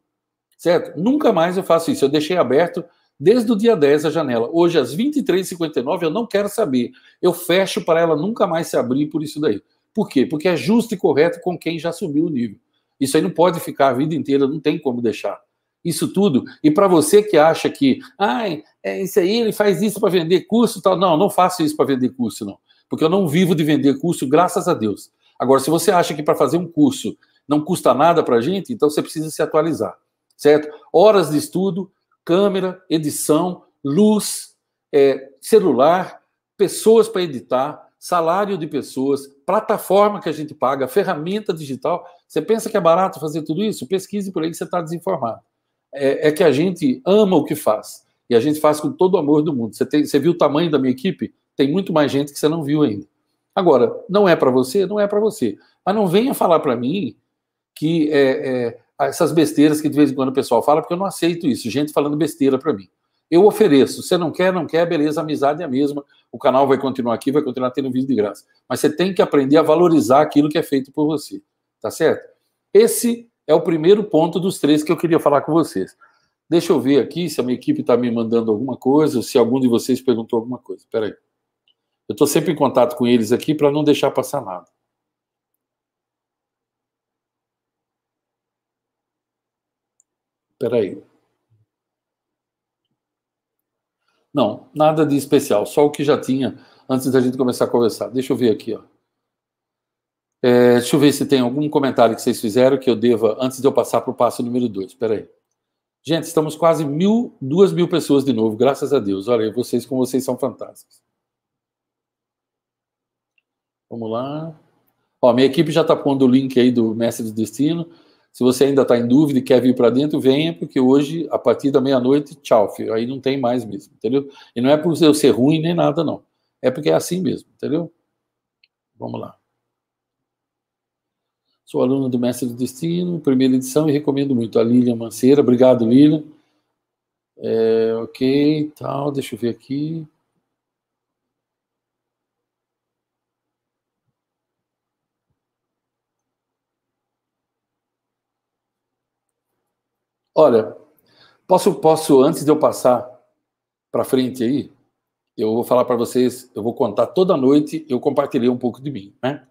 Certo? Nunca mais eu faço isso. Eu deixei aberto desde o dia 10 a janela. Hoje às 23:59 eu não quero saber. Eu fecho para ela nunca mais se abrir por isso daí. Por quê? Porque é justo e correto com quem já subiu o nível. Isso aí não pode ficar a vida inteira, não tem como deixar. Isso tudo. E para você que acha que, ai, ah, é isso aí, ele faz isso para vender curso tal. Não, não faço isso para vender curso, não. Porque eu não vivo de vender curso, graças a Deus. Agora, se você acha que para fazer um curso não custa nada para a gente, então você precisa se atualizar, certo? Horas de estudo, câmera, edição, luz, é, celular, pessoas para editar, salário de pessoas, plataforma que a gente paga, ferramenta digital. Você pensa que é barato fazer tudo isso? Pesquise por aí que você está desinformado. É, é, que a gente ama o que faz. E a gente faz com todo o amor do mundo. Você, tem, você viu o tamanho da minha equipe? Tem muito mais gente que você não viu ainda. Agora, não é para você? Não é para você. Mas não venha falar para mim que é, é, essas besteiras que de vez em quando o pessoal fala, porque eu não aceito isso. Gente falando besteira para mim. Eu ofereço. Você não quer, não quer, beleza, amizade é a mesma o canal vai continuar aqui, vai continuar tendo vídeo de graça. Mas você tem que aprender a valorizar aquilo que é feito por você, tá certo? Esse é o primeiro ponto dos três que eu queria falar com vocês. Deixa eu ver aqui se a minha equipe está me mandando alguma coisa, se algum de vocês perguntou alguma coisa. Espera aí. Eu estou sempre em contato com eles aqui para não deixar passar nada. Espera aí. Não, nada de especial, só o que já tinha antes da gente começar a conversar. Deixa eu ver aqui, ó. É, deixa eu ver se tem algum comentário que vocês fizeram que eu deva, antes de eu passar para o passo número 2. Espera aí. Gente, estamos quase mil, duas mil pessoas de novo, graças a Deus. Olha aí, vocês com vocês são fantásticos. Vamos lá. Ó, minha equipe já está pondo o link aí do Mestre do Destino. Se você ainda está em dúvida e quer vir para dentro, venha, porque hoje, a partir da meia-noite, tchau, filho, aí não tem mais mesmo, entendeu? E não é por eu ser ruim nem nada, não. É porque é assim mesmo, entendeu? Vamos lá. Sou aluno do Mestre do Destino, primeira edição, e recomendo muito a Lilian Manceira. Obrigado, Lilian. É, ok, tal, deixa eu ver aqui. Olha, posso, posso antes de eu passar para frente aí, eu vou falar para vocês, eu vou contar toda noite, eu compartilhei um pouco de mim, né?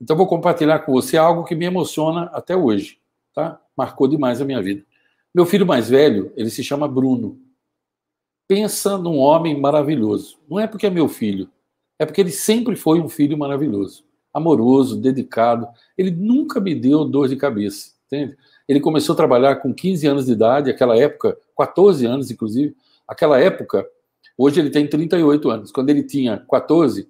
Então vou compartilhar com você algo que me emociona até hoje, tá? Marcou demais a minha vida. Meu filho mais velho, ele se chama Bruno. Pensa num homem maravilhoso. Não é porque é meu filho, é porque ele sempre foi um filho maravilhoso, amoroso, dedicado. Ele nunca me deu dor de cabeça, entende? Ele começou a trabalhar com 15 anos de idade, aquela época, 14 anos inclusive. Aquela época, hoje ele tem 38 anos. Quando ele tinha 14,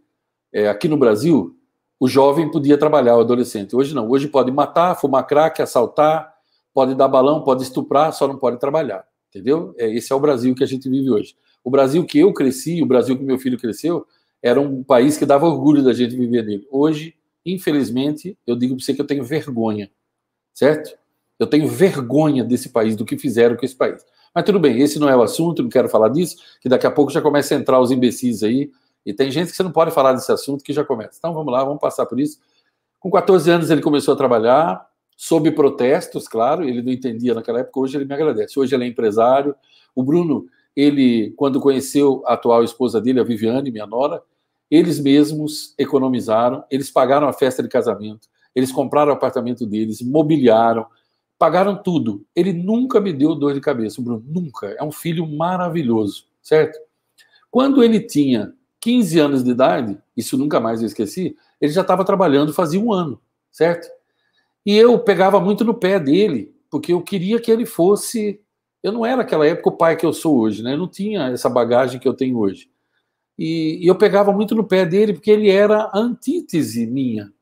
é, aqui no Brasil, o jovem podia trabalhar, o adolescente. Hoje não. Hoje pode matar, fumar crack, assaltar, pode dar balão, pode estuprar, só não pode trabalhar. Entendeu? É, esse é o Brasil que a gente vive hoje. O Brasil que eu cresci, o Brasil que meu filho cresceu, era um país que dava orgulho da gente viver nele. Hoje, infelizmente, eu digo para você que eu tenho vergonha, certo? Eu tenho vergonha desse país, do que fizeram com esse país. Mas tudo bem, esse não é o assunto, não quero falar disso, que daqui a pouco já começa a entrar os imbecis aí. E tem gente que você não pode falar desse assunto que já começa. Então vamos lá, vamos passar por isso. Com 14 anos ele começou a trabalhar, sob protestos, claro, ele não entendia naquela época, hoje ele me agradece. Hoje ele é empresário. O Bruno, ele, quando conheceu a atual esposa dele, a Viviane, minha nora, eles mesmos economizaram, eles pagaram a festa de casamento, eles compraram o apartamento deles, mobiliaram, Pagaram tudo. Ele nunca me deu dor de cabeça, Bruno. Nunca. É um filho maravilhoso, certo? Quando ele tinha 15 anos de idade, isso nunca mais eu esqueci, ele já estava trabalhando fazia um ano, certo? E eu pegava muito no pé dele, porque eu queria que ele fosse. Eu não era aquela época o pai que eu sou hoje, né? Eu não tinha essa bagagem que eu tenho hoje. E, e eu pegava muito no pé dele porque ele era a antítese minha.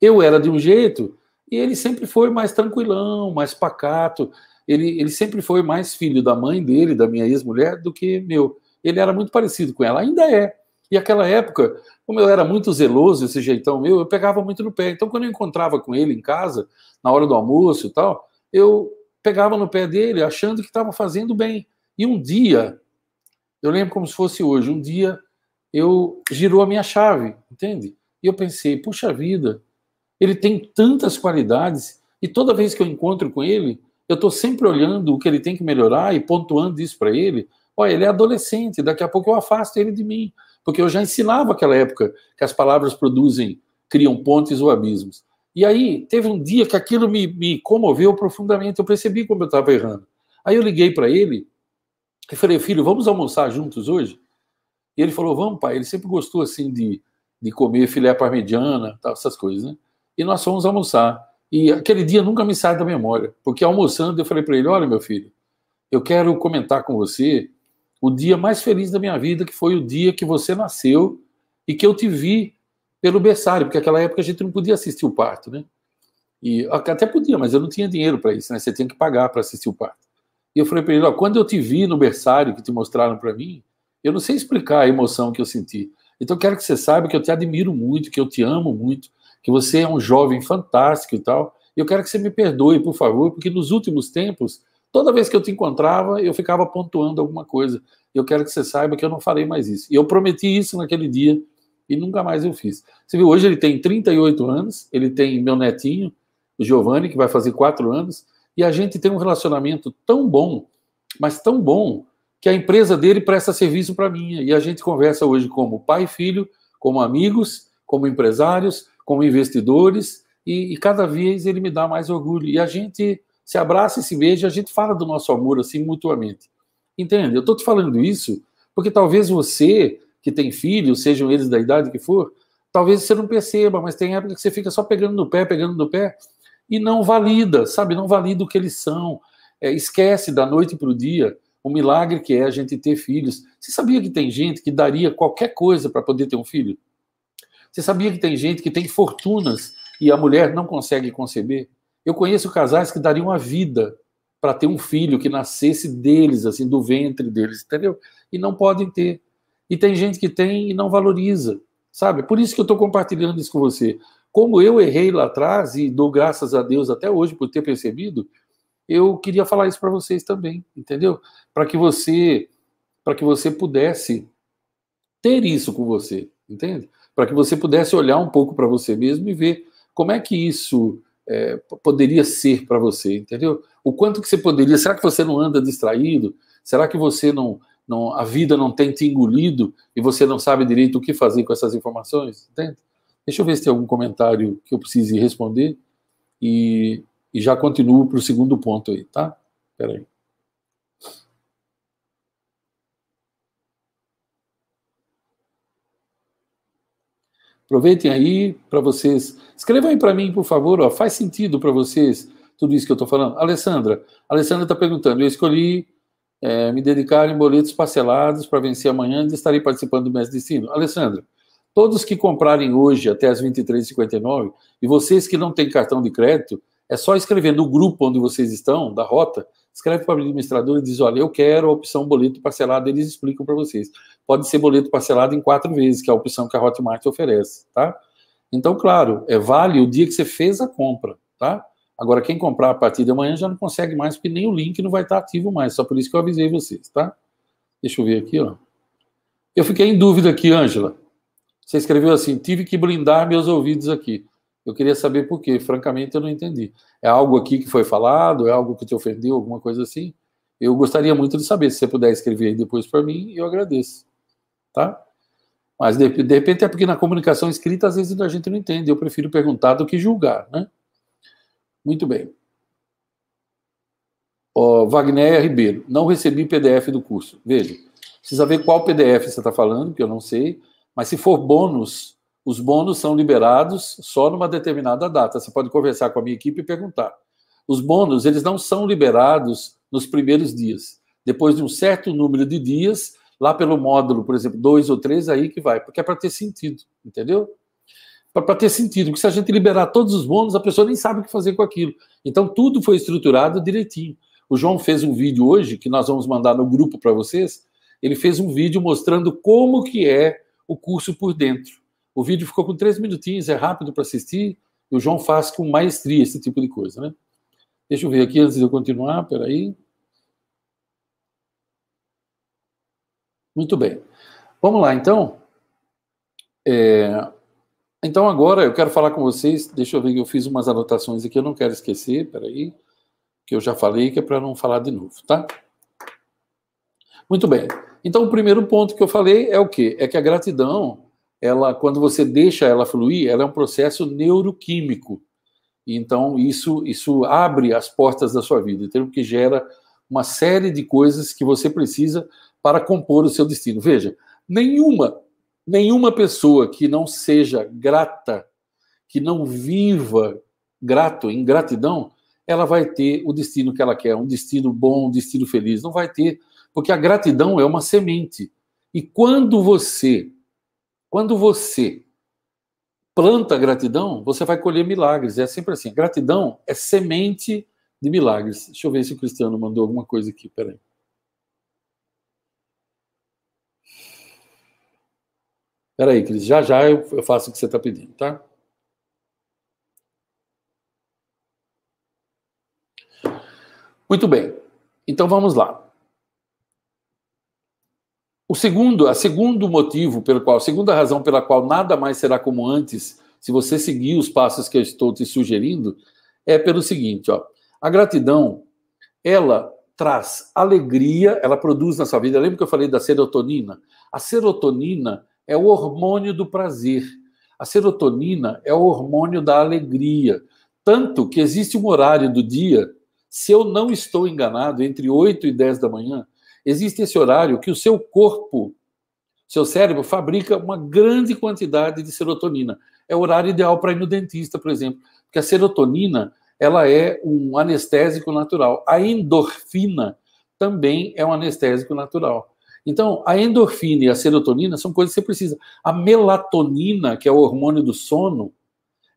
Eu era de um jeito e ele sempre foi mais tranquilão, mais pacato. Ele, ele sempre foi mais filho da mãe dele, da minha ex-mulher, do que meu. Ele era muito parecido com ela, ainda é. E aquela época, como eu era muito zeloso, esse jeitão meu, eu pegava muito no pé. Então, quando eu encontrava com ele em casa, na hora do almoço e tal, eu pegava no pé dele, achando que estava fazendo bem. E um dia, eu lembro como se fosse hoje, um dia eu girou a minha chave, entende? E eu pensei, puxa vida, ele tem tantas qualidades e toda vez que eu encontro com ele, eu estou sempre olhando o que ele tem que melhorar e pontuando isso para ele. Olha, ele é adolescente, daqui a pouco eu afasto ele de mim, porque eu já ensinava aquela época que as palavras produzem, criam pontes ou abismos. E aí, teve um dia que aquilo me, me comoveu profundamente, eu percebi como eu estava errando. Aí eu liguei para ele e falei, filho, vamos almoçar juntos hoje? E ele falou, vamos, pai. Ele sempre gostou assim de, de comer filé parmegiana, essas coisas, né? e nós fomos almoçar. E aquele dia nunca me sai da memória, porque almoçando eu falei para ele: Olha, meu filho, eu quero comentar com você o dia mais feliz da minha vida, que foi o dia que você nasceu e que eu te vi pelo berçário, porque naquela época a gente não podia assistir o parto, né? E até podia, mas eu não tinha dinheiro para isso, né? Você tinha que pagar para assistir o parto. E eu falei para ele: ó, quando eu te vi no berçário que te mostraram para mim, eu não sei explicar a emoção que eu senti. Então eu quero que você saiba que eu te admiro muito, que eu te amo muito, que você é um jovem fantástico e tal. E eu quero que você me perdoe, por favor, porque nos últimos tempos, toda vez que eu te encontrava, eu ficava pontuando alguma coisa. Eu quero que você saiba que eu não farei mais isso. E eu prometi isso naquele dia e nunca mais eu fiz. Você viu, hoje ele tem 38 anos, ele tem meu netinho, o Giovanni, que vai fazer quatro anos, e a gente tem um relacionamento tão bom, mas tão bom, que a empresa dele presta serviço para mim. E a gente conversa hoje como pai e filho, como amigos, como empresários, como investidores, e, e, cada vez ele me dá mais orgulho. E a gente se abraça e se beija, a gente fala do nosso amor assim mutuamente. Entende? Eu estou te falando isso porque talvez você, que tem filhos, sejam eles da idade que for, talvez você não perceba, mas tem época que você fica só pegando no pé, pegando no pé, e não valida, sabe? Não valida o que eles são. É, esquece da noite para o dia o milagre que é a gente ter filhos. Você sabia que tem gente que daria qualquer coisa para poder ter um filho? Você sabia que tem gente que tem fortunas e a mulher não consegue conceber? Eu conheço casais que dariam a vida para ter um filho que nascesse deles, assim, do ventre deles, entendeu? E não podem ter. E tem gente que tem e não valoriza, sabe? Por isso que eu estou compartilhando isso com você. Como eu errei lá atrás e dou graças a Deus até hoje por ter percebido, eu queria falar isso para vocês também, entendeu? Para que você, para que você pudesse ter isso com você, entende? para que você pudesse olhar um pouco para você mesmo e ver como é que isso é, poderia ser para você, entendeu? O quanto que você poderia, será que você não anda distraído? Será que você não, não a vida não tem te engolido e você não sabe direito o que fazer com essas informações? Entende? Deixa eu ver se tem algum comentário que eu precise responder e, e já continuo para o segundo ponto aí, tá? Peraí. Aproveitem aí para vocês. Escrevam aí para mim, por favor, ó, faz sentido para vocês tudo isso que eu estou falando? Alessandra, Alessandra está perguntando, eu escolhi é, me dedicar em boletos parcelados para vencer amanhã e estarei participando do Mestre Destino. Alessandra, todos que comprarem hoje até as 23h59 e vocês que não têm cartão de crédito, é só escrever no grupo onde vocês estão, da rota, escreve para o administrador e diz, olha, eu quero a opção boleto parcelado, eles explicam para vocês pode ser boleto parcelado em quatro vezes, que é a opção que a Hotmart oferece, tá? Então, claro, é vale o dia que você fez a compra, tá? Agora, quem comprar a partir de amanhã já não consegue mais, porque nem o link não vai estar ativo mais. Só por isso que eu avisei vocês, tá? Deixa eu ver aqui, ó. Eu fiquei em dúvida aqui, Ângela. Você escreveu assim: tive que blindar meus ouvidos aqui. Eu queria saber por quê. Francamente, eu não entendi. É algo aqui que foi falado? É algo que te ofendeu? Alguma coisa assim? Eu gostaria muito de saber. Se você puder escrever aí depois para mim, eu agradeço tá? Mas de, de, repente é porque na comunicação escrita às vezes a gente não entende. Eu prefiro perguntar do que julgar, né? Muito bem. Oh, Wagner Ribeiro, não recebi PDF do curso. Veja, precisa ver qual PDF você está falando, que eu não sei. Mas se for bônus, os bônus são liberados só numa determinada data. Você pode conversar com a minha equipe e perguntar. Os bônus, eles não são liberados nos primeiros dias. Depois de um certo número de dias, lá pelo módulo, por exemplo, dois ou três, aí que vai, porque é para ter sentido, entendeu? Para ter sentido, porque se a gente liberar todos os bônus, a pessoa nem sabe o que fazer com aquilo. Então, tudo foi estruturado direitinho. O João fez um vídeo hoje, que nós vamos mandar no grupo para vocês, ele fez um vídeo mostrando como que é o curso por dentro. O vídeo ficou com três minutinhos, é rápido para assistir, e o João faz com maestria esse tipo de coisa, né? Deixa eu ver aqui antes de eu continuar, peraí. aí. Muito bem. Vamos lá, então. É... Então, agora eu quero falar com vocês. Deixa eu ver que eu fiz umas anotações aqui, eu não quero esquecer, peraí, que eu já falei, que é para não falar de novo, tá? Muito bem. Então, o primeiro ponto que eu falei é o quê? É que a gratidão, ela, quando você deixa ela fluir, ela é um processo neuroquímico. Então, isso, isso abre as portas da sua vida, entendeu? que gera uma série de coisas que você precisa para compor o seu destino. Veja, nenhuma, nenhuma pessoa que não seja grata, que não viva grato, em gratidão, ela vai ter o destino que ela quer, um destino bom, um destino feliz. Não vai ter, porque a gratidão é uma semente. E quando você, quando você planta gratidão, você vai colher milagres. É sempre assim. Gratidão é semente de milagres. Deixa eu ver se o Cristiano mandou alguma coisa aqui, peraí. Peraí, Cris, já já eu faço o que você está pedindo, tá? Muito bem, então vamos lá. O segundo, a segundo motivo pelo qual, a segunda razão pela qual nada mais será como antes, se você seguir os passos que eu estou te sugerindo, é pelo seguinte, ó. A gratidão, ela traz alegria, ela produz na sua vida. Lembra que eu falei da serotonina? A serotonina é o hormônio do prazer. A serotonina é o hormônio da alegria. Tanto que existe um horário do dia, se eu não estou enganado, entre 8 e 10 da manhã, existe esse horário que o seu corpo, seu cérebro, fabrica uma grande quantidade de serotonina. É o horário ideal para ir no dentista, por exemplo. Porque a serotonina ela é um anestésico natural. A endorfina também é um anestésico natural. Então, a endorfina e a serotonina são coisas que você precisa. A melatonina, que é o hormônio do sono,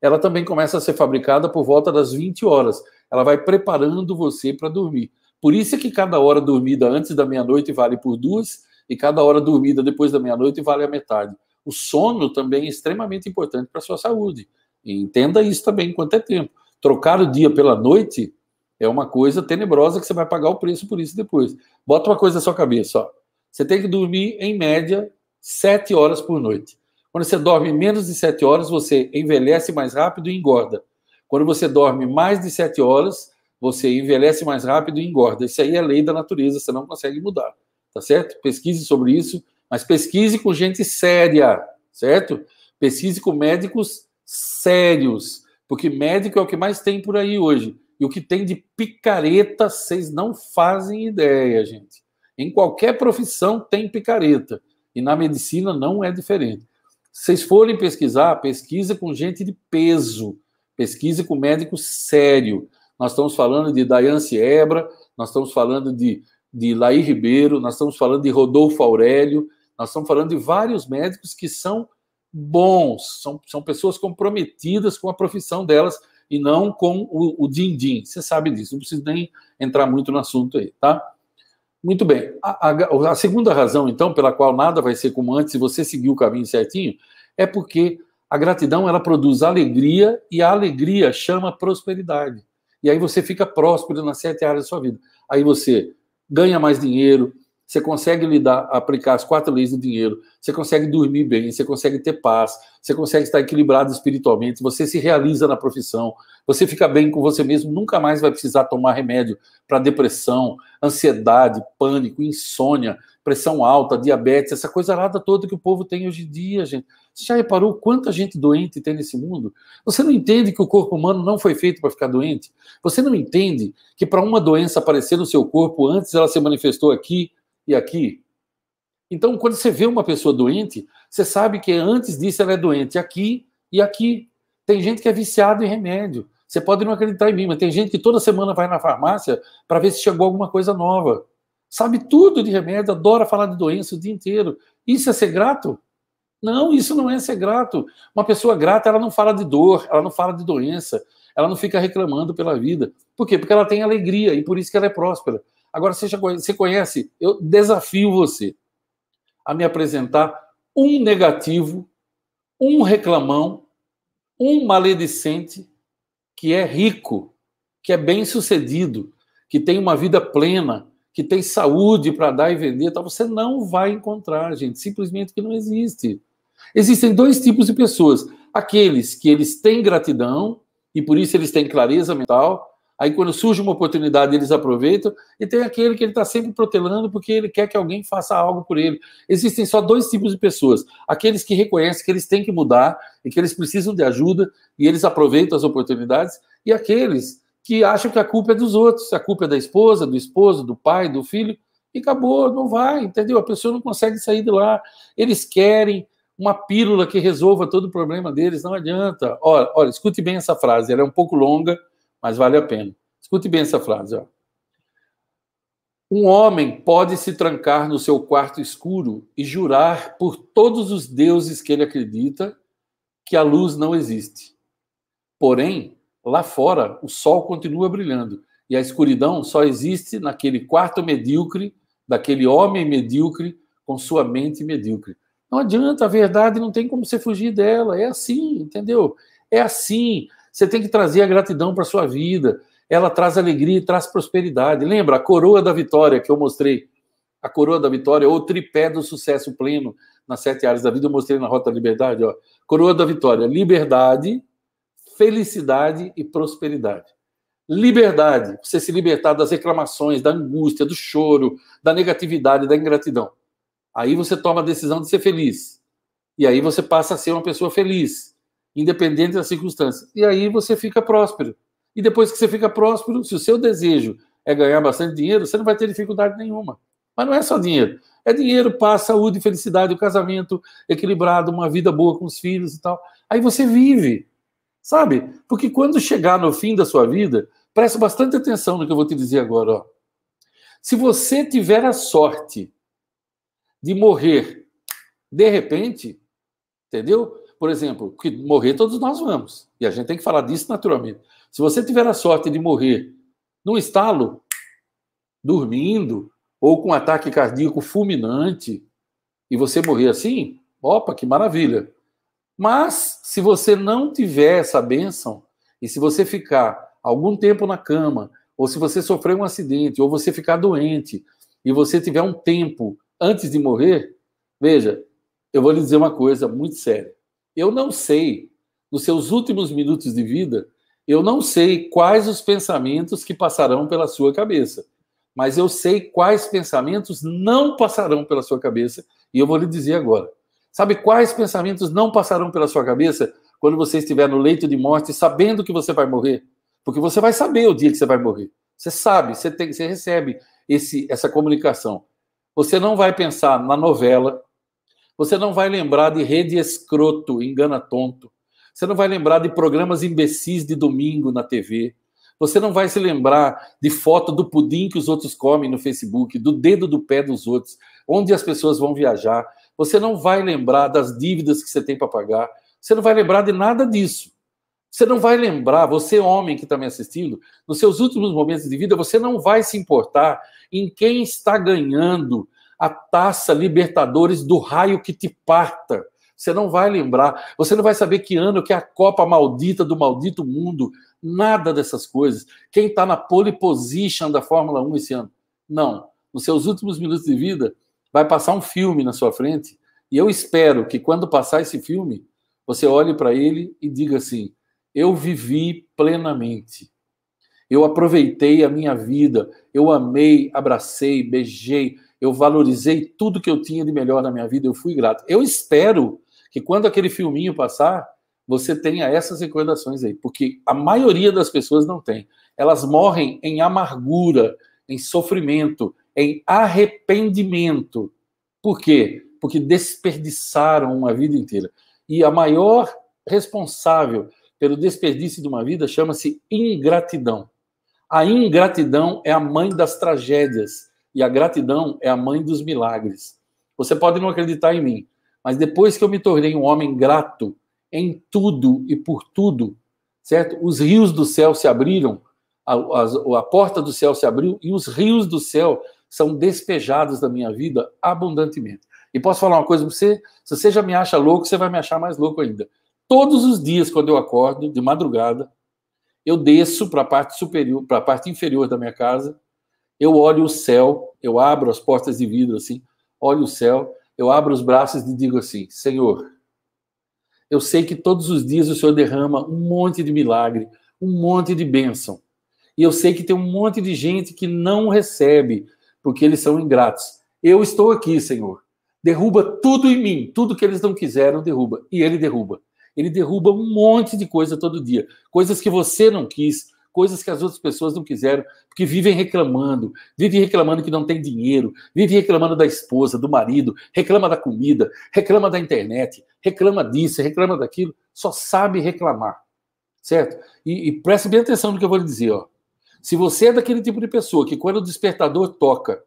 ela também começa a ser fabricada por volta das 20 horas. Ela vai preparando você para dormir. Por isso é que cada hora dormida antes da meia-noite vale por duas e cada hora dormida depois da meia-noite vale a metade. O sono também é extremamente importante para a sua saúde. entenda isso também quanto é tempo. Trocar o dia pela noite é uma coisa tenebrosa que você vai pagar o preço por isso depois. Bota uma coisa na sua cabeça, ó. Você tem que dormir, em média, sete horas por noite. Quando você dorme menos de sete horas, você envelhece mais rápido e engorda. Quando você dorme mais de sete horas, você envelhece mais rápido e engorda. Isso aí é lei da natureza, você não consegue mudar, tá certo? Pesquise sobre isso, mas pesquise com gente séria, certo? Pesquise com médicos sérios, porque médico é o que mais tem por aí hoje. E o que tem de picareta, vocês não fazem ideia, gente. Em qualquer profissão tem picareta. E na medicina não é diferente. Se vocês forem pesquisar, pesquisa com gente de peso. Pesquise com médico sério. Nós estamos falando de Daiane Ebra, nós estamos falando de, de Laí Ribeiro, nós estamos falando de Rodolfo Aurélio, nós estamos falando de vários médicos que são bons, são, são pessoas comprometidas com a profissão delas e não com o din-din. Você sabe disso, não preciso nem entrar muito no assunto aí, tá? Muito bem. A, a, a, segunda razão, então, pela qual nada vai ser como antes se você seguir o caminho certinho, é porque a gratidão ela produz alegria e a alegria chama prosperidade. E aí você fica próspero nas sete áreas da sua vida. Aí você ganha mais dinheiro, você consegue lidar, aplicar as quatro leis do dinheiro, você consegue dormir bem, você consegue ter paz, você consegue estar equilibrado espiritualmente, você se realiza na profissão, você fica bem com você mesmo, nunca mais vai precisar tomar remédio para depressão, ansiedade, pânico, insônia, pressão alta, diabetes, essa coisa arada toda que o povo tem hoje em dia, gente. Você já reparou quanta gente doente tem nesse mundo? Você não entende que o corpo humano não foi feito para ficar doente? Você não entende que para uma doença aparecer no seu corpo, antes ela se manifestou aqui, e aqui. Então, quando você vê uma pessoa doente, você sabe que antes disso ela é doente aqui e aqui. Tem gente que é viciada em remédio. Você pode não acreditar em mim, mas tem gente que toda semana vai na farmácia para ver se chegou alguma coisa nova. Sabe tudo de remédio, adora falar de doença o dia inteiro. Isso é ser grato? Não, isso não é ser grato. Uma pessoa grata, ela não fala de dor, ela não fala de doença, ela não fica reclamando pela vida. Por quê? Porque ela tem alegria e por isso que ela é próspera. Agora, você, já conhece, você conhece? Eu desafio você a me apresentar um negativo, um reclamão, um maledicente que é rico, que é bem sucedido, que tem uma vida plena, que tem saúde para dar e vender, Então você não vai encontrar, gente, simplesmente que não existe. Existem dois tipos de pessoas: aqueles que eles têm gratidão e por isso eles têm clareza mental, Aí quando surge uma oportunidade, eles aproveitam, e tem aquele que ele está sempre protelando porque ele quer que alguém faça algo por ele. Existem só dois tipos de pessoas: aqueles que reconhecem que eles têm que mudar e que eles precisam de ajuda, e eles aproveitam as oportunidades, e aqueles que acham que a culpa é dos outros, a culpa é da esposa, do esposo, do pai, do filho, e acabou, não vai, entendeu? A pessoa não consegue sair de lá. Eles querem uma pílula que resolva todo o problema deles, não adianta. Olha, olha escute bem essa frase, ela é um pouco longa mas vale a pena. Escute bem essa frase. Ó. Um homem pode se trancar no seu quarto escuro e jurar por todos os deuses que ele acredita que a luz não existe. Porém, lá fora, o sol continua brilhando e a escuridão só existe naquele quarto medíocre, daquele homem medíocre com sua mente medíocre. Não adianta, a verdade não tem como você fugir dela. É assim, entendeu? É assim. Você tem que trazer a gratidão para sua vida. Ela traz alegria e traz prosperidade. Lembra a coroa da vitória que eu mostrei? A coroa da vitória ou o tripé do sucesso pleno nas sete áreas da vida, eu mostrei na Rota da Liberdade, ó. Coroa da vitória, liberdade, felicidade e prosperidade. Liberdade, você se libertar das reclamações, da angústia, do choro, da negatividade, da ingratidão. Aí você toma a decisão de ser feliz. E aí você passa a ser uma pessoa feliz independente das circunstâncias. E aí você fica próspero. E depois que você fica próspero, se o seu desejo é ganhar bastante dinheiro, você não vai ter dificuldade nenhuma. Mas não é só dinheiro. É dinheiro, paz, saúde, felicidade, o casamento equilibrado, uma vida boa com os filhos e tal. Aí você vive, sabe? Porque quando chegar no fim da sua vida, preste bastante atenção no que eu vou te dizer agora. Ó. Se você tiver a sorte de morrer de repente, entendeu? por exemplo, que morrer todos nós vamos. E a gente tem que falar disso naturalmente. Se você tiver a sorte de morrer num estalo, dormindo, ou com um ataque cardíaco fulminante, e você morrer assim, opa, que maravilha. Mas se você não tiver essa bênção, e se você ficar algum tempo na cama, ou se você sofrer um acidente, ou você ficar doente, e você tiver um tempo antes de morrer, veja, eu vou lhe dizer uma coisa muito séria. Eu não sei, nos seus últimos minutos de vida, eu não sei quais os pensamentos que passarão pela sua cabeça, mas eu sei quais pensamentos não passarão pela sua cabeça, e eu vou lhe dizer agora. Sabe quais pensamentos não passarão pela sua cabeça quando você estiver no leito de morte, sabendo que você vai morrer? Porque você vai saber o dia que você vai morrer. Você sabe, você, tem, você recebe esse, essa comunicação. Você não vai pensar na novela, você não vai lembrar de rede escroto, engana tonto. Você não vai lembrar de programas imbecis de domingo na TV. Você não vai se lembrar de foto do pudim que os outros comem no Facebook, do dedo do pé dos outros, onde as pessoas vão viajar. Você não vai lembrar das dívidas que você tem para pagar. Você não vai lembrar de nada disso. Você não vai lembrar, você homem que está me assistindo, nos seus últimos momentos de vida, você não vai se importar em quem está ganhando a taça Libertadores do raio que te parta. Você não vai lembrar, você não vai saber que ano que é a Copa maldita do maldito mundo, nada dessas coisas. Quem está na pole position da Fórmula 1 esse ano? Não. Nos seus últimos minutos de vida, vai passar um filme na sua frente, e eu espero que quando passar esse filme, você olhe para ele e diga assim: eu vivi plenamente. Eu aproveitei a minha vida, eu amei, abracei, beijei, eu valorizei tudo que eu tinha de melhor na minha vida, eu fui grato. Eu espero que quando aquele filminho passar, você tenha essas recordações aí, porque a maioria das pessoas não tem. Elas morrem em amargura, em sofrimento, em arrependimento. Por quê? Porque desperdiçaram uma vida inteira. E a maior responsável pelo desperdício de uma vida chama-se ingratidão. A ingratidão é a mãe das tragédias. E a gratidão é a mãe dos milagres. Você pode não acreditar em mim, mas depois que eu me tornei um homem grato em tudo e por tudo, certo? Os rios do céu se abriram, a, a, a porta do céu se abriu e os rios do céu são despejados da minha vida abundantemente. E posso falar uma coisa para você? Se você já me acha louco, você vai me achar mais louco ainda. Todos os dias, quando eu acordo, de madrugada, eu desço para a parte superior, para a parte inferior da minha casa, eu olho o céu, eu abro as portas de vidro assim, olho o céu, eu abro os braços e digo assim: Senhor, eu sei que todos os dias o Senhor derrama um monte de milagre, um monte de bênção. E eu sei que tem um monte de gente que não recebe, porque eles são ingratos. Eu estou aqui, Senhor. Derruba tudo em mim, tudo que eles não quiseram, derruba. E Ele derruba. Ele derruba um monte de coisa todo dia. Coisas que você não quis, coisas que as outras pessoas não quiseram, porque vivem reclamando, vivem reclamando que não tem dinheiro, vivem reclamando da esposa, do marido, reclama da comida, reclama da internet, reclama disso, reclama daquilo, só sabe reclamar, certo? E, e preste bem atenção no que eu vou lhe dizer, ó. Se você é daquele tipo de pessoa que quando o despertador toca,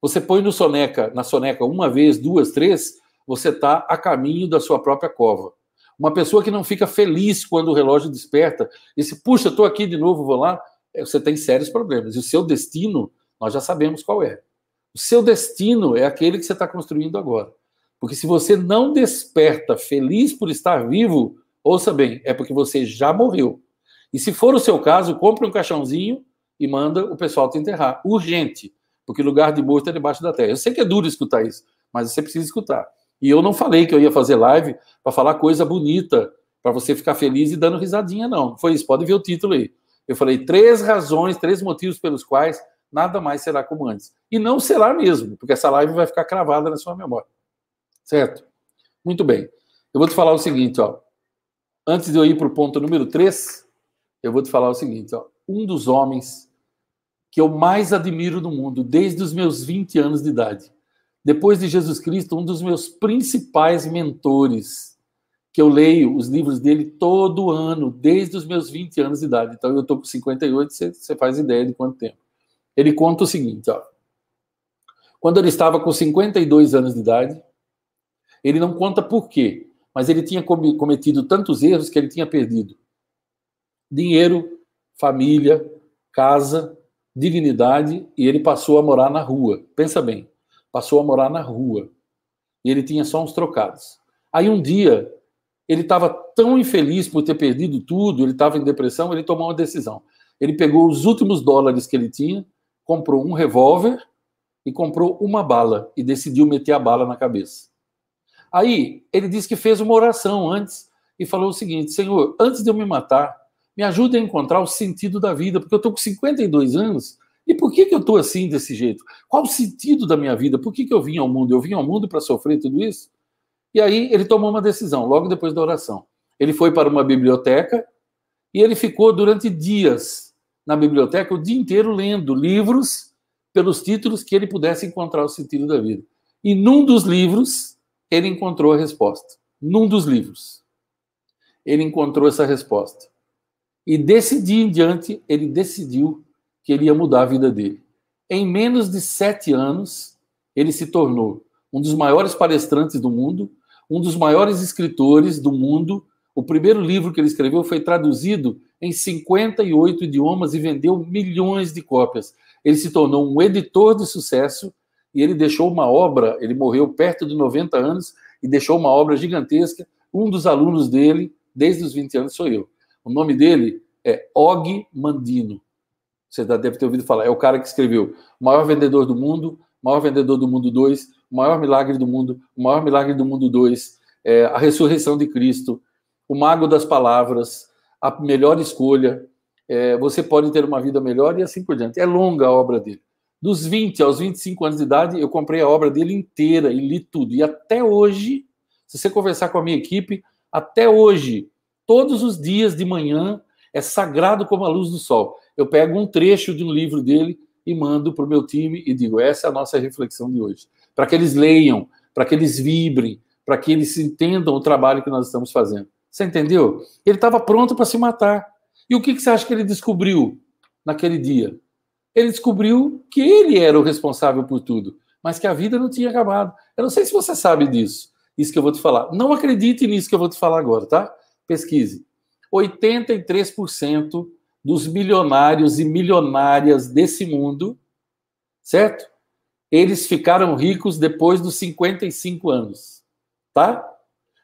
você põe no soneca, na soneca uma vez, duas, três, você está a caminho da sua própria cova. Uma pessoa que não fica feliz quando o relógio desperta, e se puxa, estou aqui de novo, vou lá, é, você tem sérios problemas. E o seu destino, nós já sabemos qual é. O seu destino é aquele que você está construindo agora. Porque se você não desperta feliz por estar vivo, ouça bem, é porque você já morreu. E se for o seu caso, compre um caixãozinho e manda o pessoal te enterrar. Urgente. Porque lugar de morto é debaixo da terra. Eu sei que é duro escutar isso, mas você precisa escutar. E eu não falei que eu ia fazer live para falar coisa bonita, para você ficar feliz e dando risadinha, não. Foi isso, pode ver o título aí. Eu falei três razões, três motivos pelos quais nada mais será como antes. E não será mesmo, porque essa live vai ficar cravada na sua memória. Certo? Muito bem. Eu vou te falar o seguinte, ó. Antes de eu ir para o ponto número 3, eu vou te falar o seguinte, ó. Um dos homens que eu mais admiro no mundo desde os meus 20 anos de idade depois de Jesus Cristo, um dos meus principais mentores, que eu leio os livros dele todo ano, desde os meus 20 anos de idade. Então, eu estou com 58, você faz ideia de quanto tempo. Ele conta o seguinte, ó. Quando ele estava com 52 anos de idade, ele não conta por quê, mas ele tinha cometido tantos erros que ele tinha perdido dinheiro, família, casa, dignidade e ele passou a morar na rua. Pensa bem passou a morar na rua. E ele tinha só uns trocados. Aí um dia, ele estava tão infeliz por ter perdido tudo, ele estava em depressão, ele tomou uma decisão. Ele pegou os últimos dólares que ele tinha, comprou um revólver e comprou uma bala e decidiu meter a bala na cabeça. Aí ele disse que fez uma oração antes e falou o seguinte: Senhor, antes de eu me matar, me ajude a encontrar o sentido da vida, porque eu estou com 52 anos e por que, que eu estou assim, desse jeito? Qual o sentido da minha vida? Por que, que eu vim ao mundo? Eu vim ao mundo para sofrer tudo isso? E aí ele tomou uma decisão, logo depois da oração. Ele foi para uma biblioteca e ele ficou durante dias na biblioteca, o dia inteiro lendo livros pelos títulos que ele pudesse encontrar o sentido da vida. E num dos livros, ele encontrou a resposta. Num dos livros, ele encontrou essa resposta. E desse dia em diante, ele decidiu que ele ia mudar a vida dele. Em menos de sete anos, ele se tornou um dos maiores palestrantes do mundo, um dos maiores escritores do mundo. O primeiro livro que ele escreveu foi traduzido em 58 idiomas e vendeu milhões de cópias. Ele se tornou um editor de sucesso e ele deixou uma obra. Ele morreu perto de 90 anos e deixou uma obra gigantesca. Um dos alunos dele, desde os 20 anos, sou eu. O nome dele é Og Mandino. Você já deve ter ouvido falar. É o cara que escreveu Maior Vendedor do Mundo, Maior Vendedor do Mundo 2, Maior Milagre do Mundo, Maior Milagre do Mundo 2, é, A Ressurreição de Cristo, O Mago das Palavras, A Melhor Escolha, é, Você Pode Ter Uma Vida Melhor e assim por diante. É longa a obra dele. Dos 20 aos 25 anos de idade, eu comprei a obra dele inteira e li tudo. E até hoje, se você conversar com a minha equipe, até hoje, todos os dias de manhã, é sagrado como a luz do sol eu pego um trecho de um livro dele e mando para o meu time e digo: essa é a nossa reflexão de hoje. Para que eles leiam, para que eles vibrem, para que eles entendam o trabalho que nós estamos fazendo. Você entendeu? Ele estava pronto para se matar. E o que, que você acha que ele descobriu naquele dia? Ele descobriu que ele era o responsável por tudo, mas que a vida não tinha acabado. Eu não sei se você sabe disso, isso que eu vou te falar. Não acredite nisso que eu vou te falar agora, tá? Pesquise. 83% dos milionários e milionárias desse mundo, certo? Eles ficaram ricos depois dos 55 anos, tá?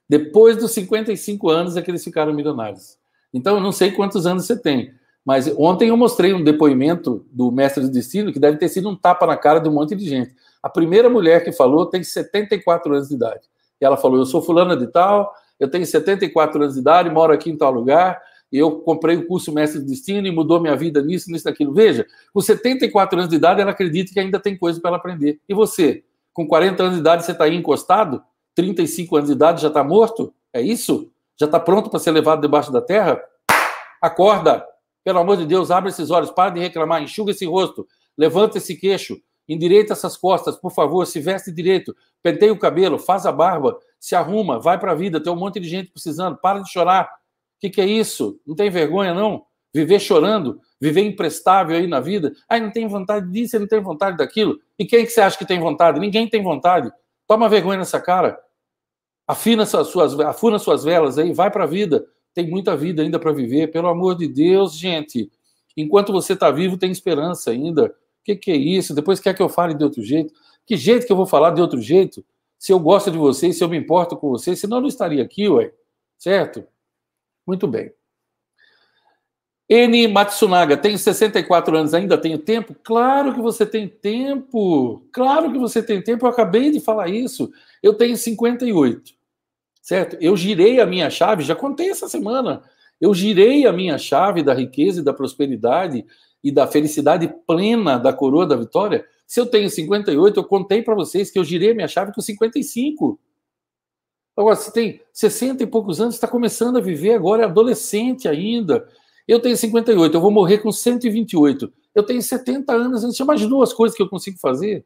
Depois dos 55 anos é que eles ficaram milionários. Então, eu não sei quantos anos você tem, mas ontem eu mostrei um depoimento do mestre do destino que deve ter sido um tapa na cara de um monte de gente. A primeira mulher que falou tem 74 anos de idade. E ela falou: Eu sou fulana de tal, eu tenho 74 anos de idade, moro aqui em tal lugar, eu comprei o curso Mestre do Destino e mudou minha vida nisso, nisso, daquilo. Veja, com 74 anos de idade, ela acredita que ainda tem coisa para ela aprender. E você? Com 40 anos de idade, você está aí encostado? 35 anos de idade, já está morto? É isso? Já está pronto para ser levado debaixo da terra? Acorda! Pelo amor de Deus, abre esses olhos, para de reclamar, enxuga esse rosto, levanta esse queixo, endireita essas costas, por favor, se veste direito, penteia o cabelo, faz a barba, se arruma, vai para a vida, tem um monte de gente precisando, para de chorar, que, que é isso? Não tem vergonha, não? Viver chorando, viver imprestável aí na vida. Ai, não tem vontade disso, não tem vontade daquilo. E quem que você acha que tem vontade? Ninguém tem vontade. Toma vergonha nessa cara. Afina suas, suas, afuna suas velas aí, vai para a vida. Tem muita vida ainda para viver, pelo amor de Deus, gente. Enquanto você está vivo, tem esperança ainda. O que, que é isso? Depois quer que eu fale de outro jeito? Que jeito que eu vou falar de outro jeito? Se eu gosto de vocês, se eu me importo com vocês, senão eu não estaria aqui, ué. Certo? Muito bem. N. Matsunaga, tenho 64 anos, ainda tenho tempo? Claro que você tem tempo! Claro que você tem tempo, eu acabei de falar isso. Eu tenho 58, certo? Eu girei a minha chave, já contei essa semana. Eu girei a minha chave da riqueza e da prosperidade e da felicidade plena da coroa da vitória. Se eu tenho 58, eu contei para vocês que eu girei a minha chave com 55. Agora, você tem 60 e poucos anos, está começando a viver agora, é adolescente ainda. Eu tenho 58, eu vou morrer com 128. Eu tenho 70 anos, você imaginou as coisas que eu consigo fazer?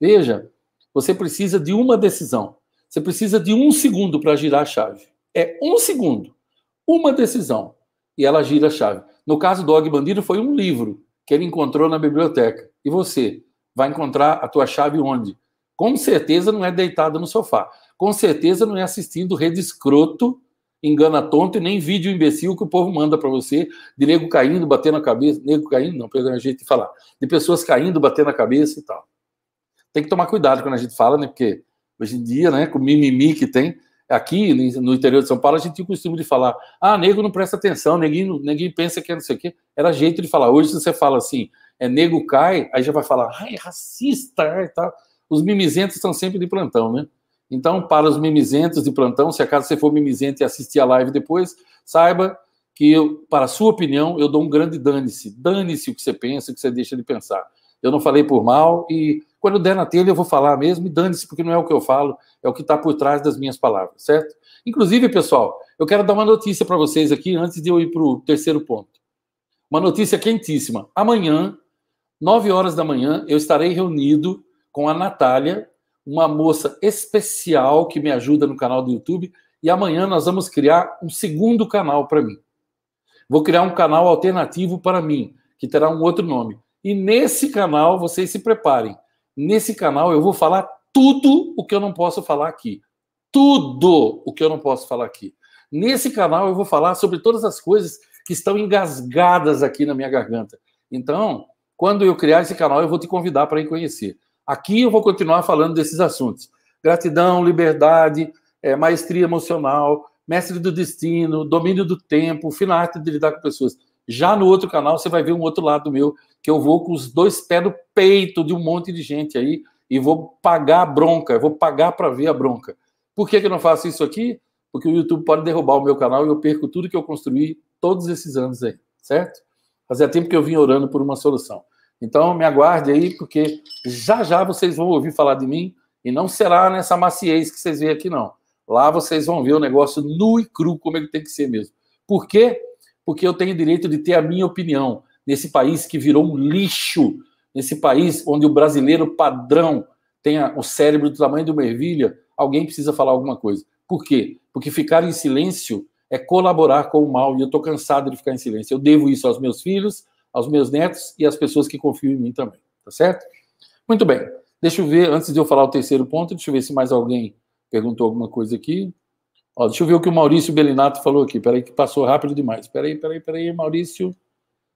Veja, você precisa de uma decisão. Você precisa de um segundo para girar a chave. É um segundo, uma decisão, e ela gira a chave. No caso do Og Bandido, foi um livro que ele encontrou na biblioteca. E você vai encontrar a tua chave onde? Com certeza não é deitada no sofá com certeza não é assistindo rede escroto, engana tonto e nem vídeo imbecil que o povo manda para você de nego caindo, batendo a cabeça, nego caindo, não, perdão, a gente de falar, de pessoas caindo, batendo a cabeça e tal. Tem que tomar cuidado quando a gente fala, né? Porque hoje em dia, né, com o mimimi que tem, aqui no interior de São Paulo, a gente tinha o costume de falar: ah, nego não presta atenção, ninguém, ninguém pensa que é não sei o quê. Era jeito de falar. Hoje, se você fala assim, é nego cai, aí já vai falar, ah, racista, é, e tal Os mimizentos estão sempre de plantão, né? Então, para os mimizentos de plantão, se acaso você for mimizento e assistir a live depois, saiba que, eu, para a sua opinião, eu dou um grande dane-se. Dane-se o que você pensa, o que você deixa de pensar. Eu não falei por mal e quando der na telha eu vou falar mesmo e dane-se, porque não é o que eu falo, é o que está por trás das minhas palavras, certo? Inclusive, pessoal, eu quero dar uma notícia para vocês aqui antes de eu ir para o terceiro ponto. Uma notícia quentíssima. Amanhã, 9 horas da manhã, eu estarei reunido com a Natália, uma moça especial que me ajuda no canal do YouTube. E amanhã nós vamos criar um segundo canal para mim. Vou criar um canal alternativo para mim, que terá um outro nome. E nesse canal, vocês se preparem. Nesse canal eu vou falar tudo o que eu não posso falar aqui. Tudo o que eu não posso falar aqui. Nesse canal eu vou falar sobre todas as coisas que estão engasgadas aqui na minha garganta. Então, quando eu criar esse canal, eu vou te convidar para ir conhecer. Aqui eu vou continuar falando desses assuntos. Gratidão, liberdade, é, maestria emocional, mestre do destino, domínio do tempo, fina arte de lidar com pessoas. Já no outro canal você vai ver um outro lado meu, que eu vou com os dois pés no peito de um monte de gente aí e vou pagar a bronca, vou pagar para ver a bronca. Por que, que eu não faço isso aqui? Porque o YouTube pode derrubar o meu canal e eu perco tudo que eu construí todos esses anos aí, certo? Fazia tempo que eu vim orando por uma solução. Então, me aguarde aí, porque já já vocês vão ouvir falar de mim e não será nessa maciez que vocês veem aqui, não. Lá vocês vão ver o negócio nu e cru, como ele tem que ser mesmo. Por quê? Porque eu tenho direito de ter a minha opinião nesse país que virou um lixo, nesse país onde o brasileiro padrão tem o cérebro do tamanho de uma ervilha, alguém precisa falar alguma coisa. Por quê? Porque ficar em silêncio é colaborar com o mal e eu estou cansado de ficar em silêncio. Eu devo isso aos meus filhos, aos meus netos e às pessoas que confiam em mim também, tá certo? Muito bem. Deixa eu ver, antes de eu falar o terceiro ponto, deixa eu ver se mais alguém perguntou alguma coisa aqui. Ó, deixa eu ver o que o Maurício Belinato falou aqui. Peraí, que passou rápido demais. Peraí, peraí, peraí, Maurício.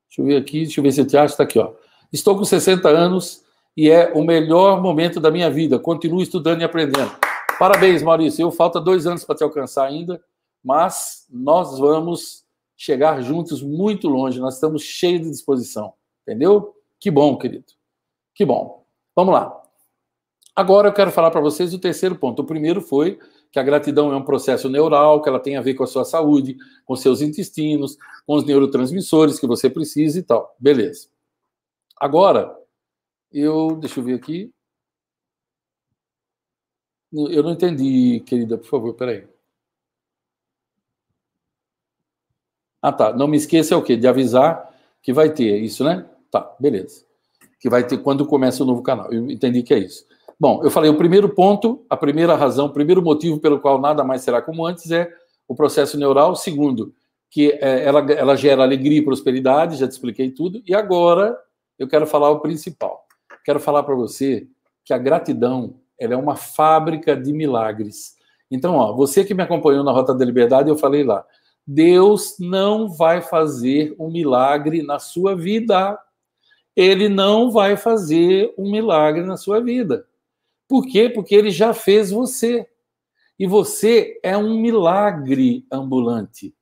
Deixa eu ver aqui, deixa eu ver se eu te acho. Está aqui, ó. Estou com 60 anos e é o melhor momento da minha vida. Continuo estudando e aprendendo. Parabéns, Maurício. Eu falta dois anos para te alcançar ainda, mas nós vamos chegar juntos muito longe. Nós estamos cheios de disposição, entendeu? Que bom, querido. Que bom. Vamos lá. Agora eu quero falar para vocês o terceiro ponto. O primeiro foi que a gratidão é um processo neural, que ela tem a ver com a sua saúde, com seus intestinos, com os neurotransmissores que você precisa e tal. Beleza. Agora, eu. Deixa eu ver aqui. Eu não entendi, querida, por favor, peraí. Ah, tá. Não me esqueça é o quê? De avisar que vai ter é isso, né? Tá, beleza. Que vai ter quando começa o novo canal. Eu entendi que é isso. Bom, eu falei o primeiro ponto, a primeira razão, o primeiro motivo pelo qual nada mais será como antes é o processo neural. Segundo, que é, ela, ela gera alegria e prosperidade, já te expliquei tudo. E agora eu quero falar o principal. Quero falar para você que a gratidão ela é uma fábrica de milagres. Então, ó, você que me acompanhou na Rota da Liberdade, eu falei lá, Deus não vai fazer um milagre na sua vida. Ele não vai fazer um milagre na sua vida. Por quê? Porque ele já fez você. E você é um milagre ambulante.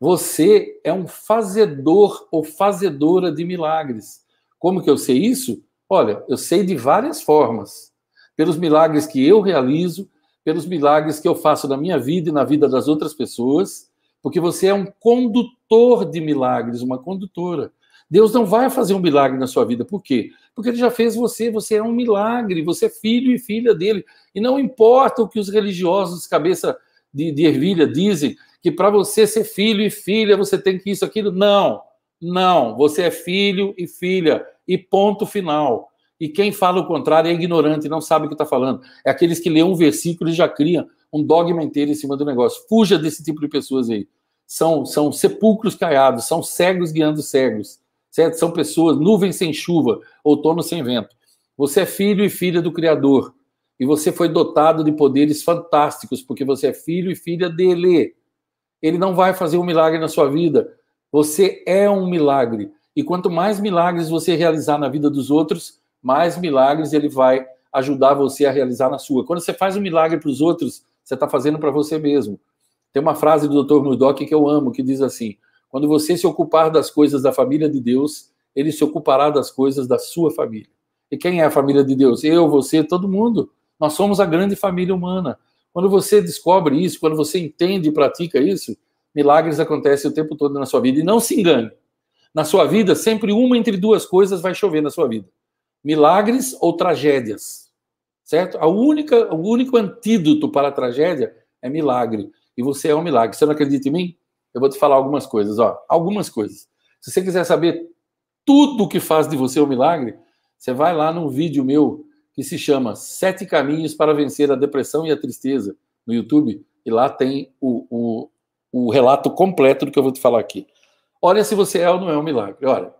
Você é um fazedor ou fazedora de milagres. Como que eu sei isso? Olha, eu sei de várias formas. Pelos milagres que eu realizo, pelos milagres que eu faço na minha vida e na vida das outras pessoas, porque você é um condutor de milagres, uma condutora. Deus não vai fazer um milagre na sua vida, por quê? Porque ele já fez você, você é um milagre, você é filho e filha dele. E não importa o que os religiosos cabeça de, de ervilha dizem, que para você ser filho e filha você tem que isso, aquilo. Não, não, você é filho e filha, e ponto final. E quem fala o contrário é ignorante, não sabe o que está falando. É aqueles que lêem um versículo e já criam um dogma inteiro em cima do negócio. Fuja desse tipo de pessoas aí. São, são sepulcros caiados, são cegos guiando cegos, certo? São pessoas, nuvens sem chuva, outono sem vento. Você é filho e filha do Criador. E você foi dotado de poderes fantásticos, porque você é filho e filha dele. Ele não vai fazer um milagre na sua vida. Você é um milagre. E quanto mais milagres você realizar na vida dos outros, mais milagres ele vai ajudar você a realizar na sua. Quando você faz um milagre para os outros, você está fazendo para você mesmo. Tem uma frase do Dr. Murdock que eu amo, que diz assim: quando você se ocupar das coisas da família de Deus, ele se ocupará das coisas da sua família. E quem é a família de Deus? Eu, você, todo mundo. Nós somos a grande família humana. Quando você descobre isso, quando você entende e pratica isso, milagres acontecem o tempo todo na sua vida. E não se engane. Na sua vida, sempre uma entre duas coisas vai chover na sua vida: milagres ou tragédias certo? A única, o único antídoto para a tragédia é milagre. E você é um milagre. Você não acredita em mim? Eu vou te falar algumas coisas, ó. Algumas coisas. Se você quiser saber tudo o que faz de você um milagre, você vai lá num vídeo meu que se chama Sete Caminhos para Vencer a Depressão e a Tristeza no YouTube. E lá tem o, o, o relato completo do que eu vou te falar aqui. Olha se você é ou não é um milagre. Olha,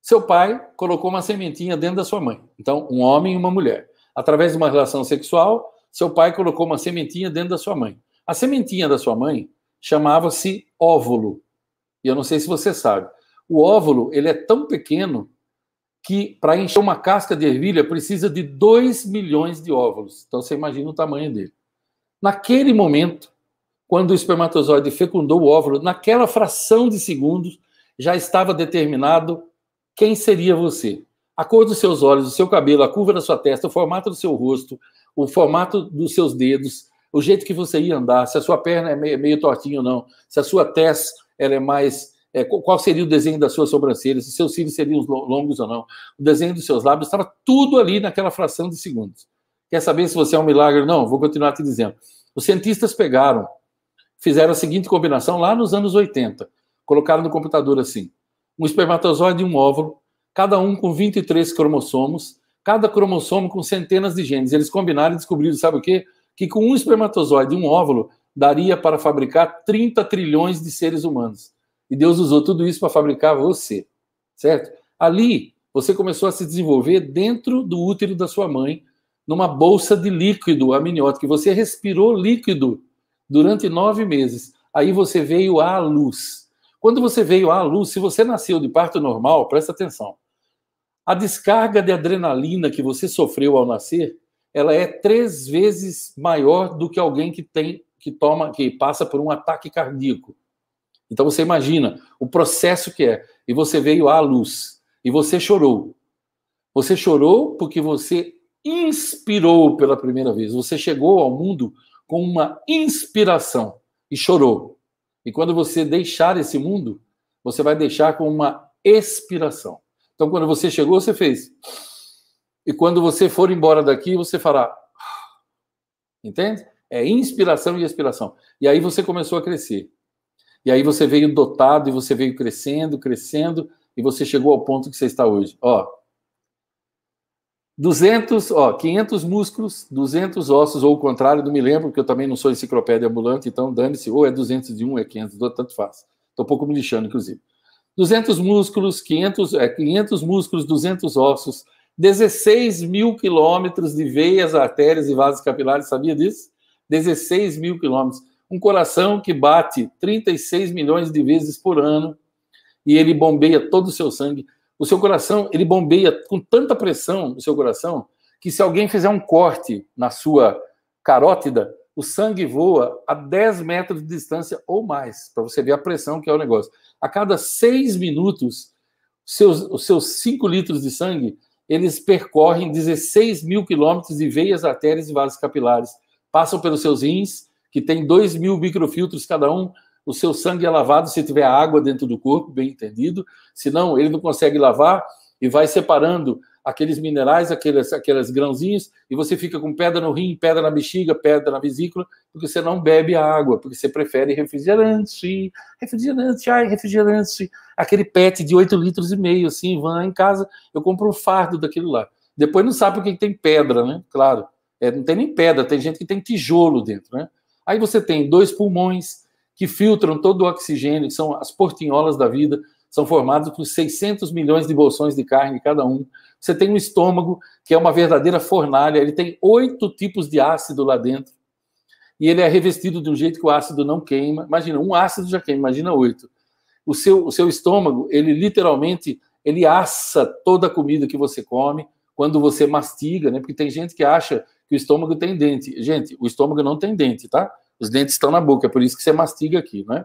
seu pai colocou uma sementinha dentro da sua mãe. Então, um homem e uma mulher através de uma relação sexual, seu pai colocou uma sementinha dentro da sua mãe. A sementinha da sua mãe chamava-se óvulo. E eu não sei se você sabe. O óvulo, ele é tão pequeno que para encher uma casca de ervilha precisa de 2 milhões de óvulos. Então você imagina o tamanho dele. Naquele momento, quando o espermatozoide fecundou o óvulo, naquela fração de segundos, já estava determinado quem seria você a cor dos seus olhos, o seu cabelo, a curva da sua testa, o formato do seu rosto, o formato dos seus dedos, o jeito que você ia andar, se a sua perna é meio, é meio tortinha ou não, se a sua testa ela é mais é, qual seria o desenho das suas sobrancelhas, se seus cílios seriam longos ou não, o desenho dos seus lábios, estava tudo ali naquela fração de segundos. Quer saber se você é um milagre ou não? Vou continuar te dizendo. Os cientistas pegaram, fizeram a seguinte combinação lá nos anos 80. Colocaram no computador assim: um espermatozoide e um óvulo, cada um com 23 cromossomos, cada cromossomo com centenas de genes. Eles combinaram e descobriram, sabe o quê? Que com um espermatozoide e um óvulo daria para fabricar 30 trilhões de seres humanos. E Deus usou tudo isso para fabricar você, certo? Ali, você começou a se desenvolver dentro do útero da sua mãe, numa bolsa de líquido amniótico. Você respirou líquido durante nove meses. Aí você veio à luz. Quando você veio à luz, se você nasceu de parto normal, presta atenção. A descarga de adrenalina que você sofreu ao nascer, ela é três vezes maior do que alguém que tem, que toma, que passa por um ataque cardíaco. Então você imagina o processo que é. E você veio à luz e você chorou. Você chorou porque você inspirou pela primeira vez. Você chegou ao mundo com uma inspiração e chorou. E quando você deixar esse mundo, você vai deixar com uma expiração. Então, quando você chegou, você fez. E quando você for embora daqui, você fará. Entende? É inspiração e expiração. E aí você começou a crescer. E aí você veio dotado e você veio crescendo, crescendo e você chegou ao ponto que você está hoje. Ó, 200, ó, 500 músculos, 200 ossos, ou o contrário, não me lembro, porque eu também não sou enciclopédia ambulante, então dane-se, ou é 200 de um, é 500 do tanto faz. Estou um pouco me lixando, inclusive. 200 músculos, 500, é, 500 músculos, 200 ossos, 16 mil quilômetros de veias, artérias e vasos capilares, sabia disso? 16 mil quilômetros. Um coração que bate 36 milhões de vezes por ano e ele bombeia todo o seu sangue. O seu coração, ele bombeia com tanta pressão no seu coração que se alguém fizer um corte na sua carótida, o sangue voa a 10 metros de distância ou mais, para você ver a pressão que é o negócio a cada seis minutos, seus, os seus cinco litros de sangue, eles percorrem 16 mil quilômetros de veias, artérias e vasos capilares. Passam pelos seus rins, que tem 2 mil microfiltros cada um. O seu sangue é lavado se tiver água dentro do corpo, bem entendido. Senão, ele não consegue lavar e vai separando aqueles minerais, aqueles, aqueles grãozinhos, e você fica com pedra no rim, pedra na bexiga, pedra na vesícula, porque você não bebe água, porque você prefere refrigerante, refrigerante, ai, refrigerante, aquele pet de 8 litros e meio, assim, vão em casa, eu compro um fardo daquilo lá. Depois não sabe o que tem pedra, né? Claro, é, não tem nem pedra, tem gente que tem tijolo dentro, né? Aí você tem dois pulmões que filtram todo o oxigênio, que são as portinholas da vida, são formados por 600 milhões de bolsões de carne cada um. Você tem o estômago, que é uma verdadeira fornalha, ele tem oito tipos de ácido lá dentro. E ele é revestido de um jeito que o ácido não queima. Imagina, um ácido já queima, imagina oito. O seu, o seu estômago, ele literalmente, ele assa toda a comida que você come quando você mastiga, né? Porque tem gente que acha que o estômago tem dente. Gente, o estômago não tem dente, tá? Os dentes estão na boca, é por isso que você mastiga aqui, né?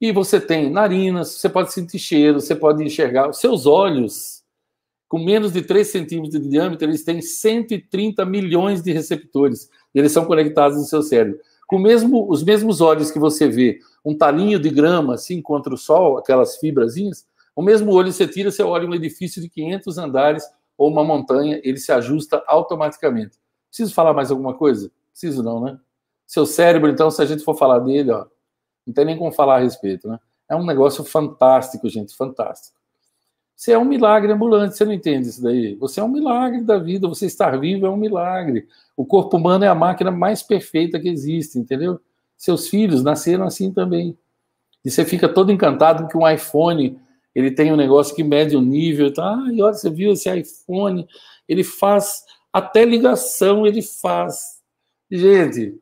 E você tem narinas, você pode sentir cheiro, você pode enxergar. Os seus olhos com menos de 3 centímetros de diâmetro, eles têm 130 milhões de receptores. Eles são conectados no seu cérebro. Com mesmo, os mesmos olhos que você vê um talinho de grama assim contra o sol, aquelas fibrazinhas, o mesmo olho você tira, você olha um edifício de 500 andares ou uma montanha, ele se ajusta automaticamente. Preciso falar mais alguma coisa? Preciso não, né? Seu cérebro, então, se a gente for falar dele, ó, não tem nem como falar a respeito, né? É um negócio fantástico, gente, fantástico. Você é um milagre ambulante, você não entende isso daí? Você é um milagre da vida, você estar vivo é um milagre. O corpo humano é a máquina mais perfeita que existe, entendeu? Seus filhos nasceram assim também. E você fica todo encantado que um iPhone, ele tem um negócio que mede o nível, tá? e olha, você viu esse iPhone, ele faz até ligação, ele faz. Gente,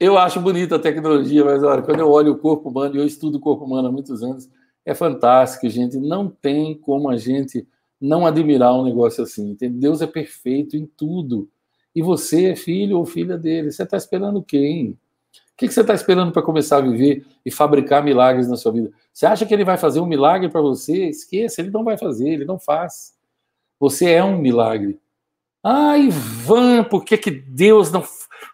eu acho bonita a tecnologia, mas olha, quando eu olho o corpo humano, e eu estudo o corpo humano há muitos anos, é fantástica, gente. Não tem como a gente não admirar um negócio assim. Entende? Deus é perfeito em tudo. E você é filho ou filha dele. Você está esperando quem? O que, você está esperando para começar a viver e fabricar milagres na sua vida? Você acha que ele vai fazer um milagre para você? Esqueça, ele não vai fazer, ele não faz. Você é um milagre. Ah, Ivan, por que, que Deus não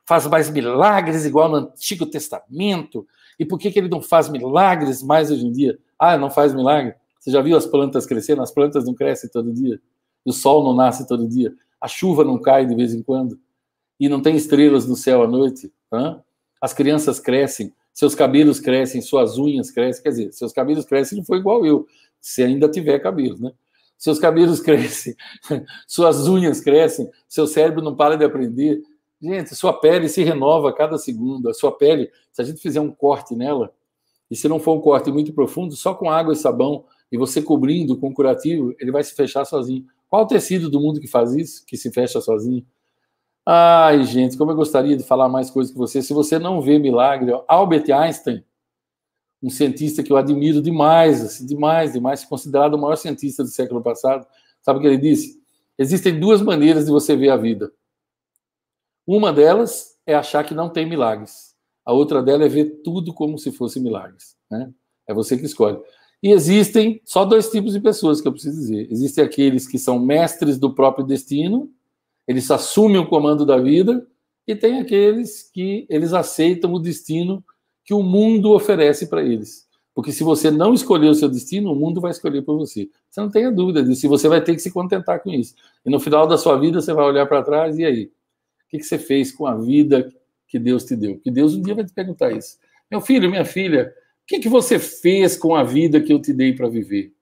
faz mais milagres igual no Antigo Testamento? E por que, que ele não faz milagres mais hoje em dia? Ah, não faz milagre? Você já viu as plantas crescendo? As plantas não crescem todo dia. O sol não nasce todo dia. A chuva não cai de vez em quando. E não tem estrelas no céu à noite. Hã? As crianças crescem. Seus cabelos crescem. Suas unhas crescem. Quer dizer, seus cabelos crescem não foi igual eu. Se ainda tiver cabelo, né? Seus cabelos crescem. Suas unhas crescem. Seu cérebro não para de aprender Gente, sua pele se renova a cada segundo. A sua pele, se a gente fizer um corte nela, e se não for um corte muito profundo, só com água e sabão, e você cobrindo com curativo, ele vai se fechar sozinho. Qual tecido do mundo que faz isso, que se fecha sozinho? Ai, gente, como eu gostaria de falar mais coisas com você. Se você não vê milagre, ó, Albert Einstein, um cientista que eu admiro demais, assim, demais, demais, considerado o maior cientista do século passado, sabe o que ele disse? Existem duas maneiras de você ver a vida uma delas é achar que não tem milagres. A outra dela é ver tudo como se fosse milagres. Né? É você que escolhe. E existem só dois tipos de pessoas que eu preciso dizer. Existem aqueles que são mestres do próprio destino, eles assumem o comando da vida, e tem aqueles que eles aceitam o destino que o mundo oferece para eles. Porque se você não escolher o seu destino, o mundo vai escolher por você. Você não tenha dúvida disso, e você vai ter que se contentar com isso. E no final da sua vida, você vai olhar para trás e aí? que, que você fez com a vida que Deus te deu? Que Deus um dia vai te perguntar isso. Meu filho, minha filha, o que, que você fez com a vida que eu te dei para viver?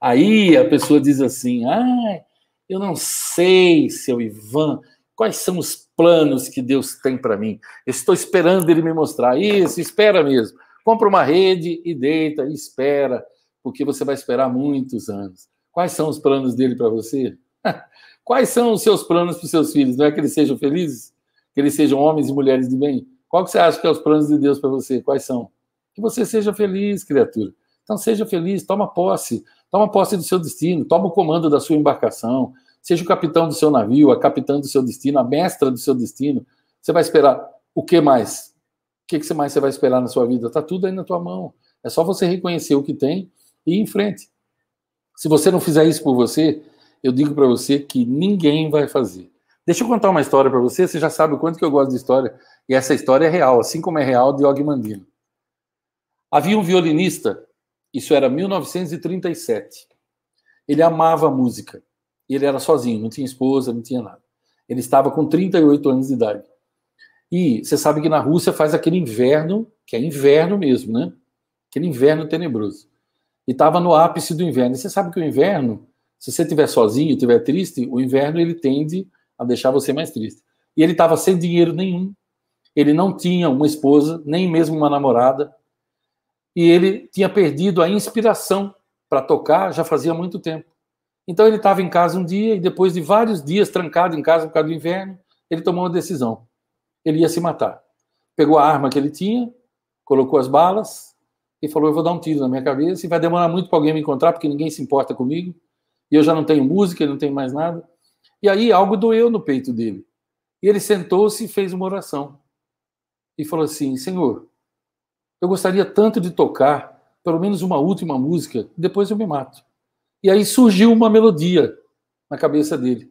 Aí a pessoa diz assim: ah, eu não sei, seu Ivan, quais são os planos que Deus tem para mim. Estou esperando ele me mostrar. Isso, espera mesmo. Compra uma rede e deita, e espera, porque você vai esperar muitos anos. Quais são os planos dele para você? Quais são os seus planos para os seus filhos? Não é que eles sejam felizes? Que eles sejam homens e mulheres de bem? Qual que você acha que é os planos de Deus para você? Quais são? Que você seja feliz, criatura. Então seja feliz, toma posse, toma posse do seu destino, toma o comando da sua embarcação, seja o capitão do seu navio, a capitã do seu destino, a mestra do seu destino. Você vai esperar o que mais? O que, mais você vai esperar na sua vida? Está tudo aí na tua mão. É só você reconhecer o que tem e ir em frente. Se você não fizer isso por você, eu digo para você que ninguém vai fazer. Deixa eu contar uma história para você, você já sabe o quanto que eu gosto de história, e essa história é real, assim como é real de Og Mandino. Havia um violinista, isso era 1937. Ele amava música. Ele era sozinho, não tinha esposa, não tinha nada. Ele estava com 38 anos de idade. E você sabe que na Rússia faz aquele inverno, que é inverno mesmo, né? Aquele inverno tenebroso. E estava no ápice do inverno. E você sabe que o inverno se você estiver sozinho, estiver triste, o inverno ele tende a deixar você mais triste. E ele estava sem dinheiro nenhum. Ele não tinha uma esposa, nem mesmo uma namorada. E ele tinha perdido a inspiração para tocar já fazia muito tempo. Então ele estava em casa um dia e depois de vários dias trancado em casa por causa do inverno, ele tomou uma decisão. Ele ia se matar. Pegou a arma que ele tinha, colocou as balas e falou: "Eu vou dar um tiro na minha cabeça e vai demorar muito para alguém me encontrar porque ninguém se importa comigo" e eu já não tenho música, não tenho mais nada. E aí algo doeu no peito dele. E ele sentou-se e fez uma oração. E falou assim: Senhor, eu gostaria tanto de tocar pelo menos uma última música, depois eu me mato. E aí surgiu uma melodia na cabeça dele.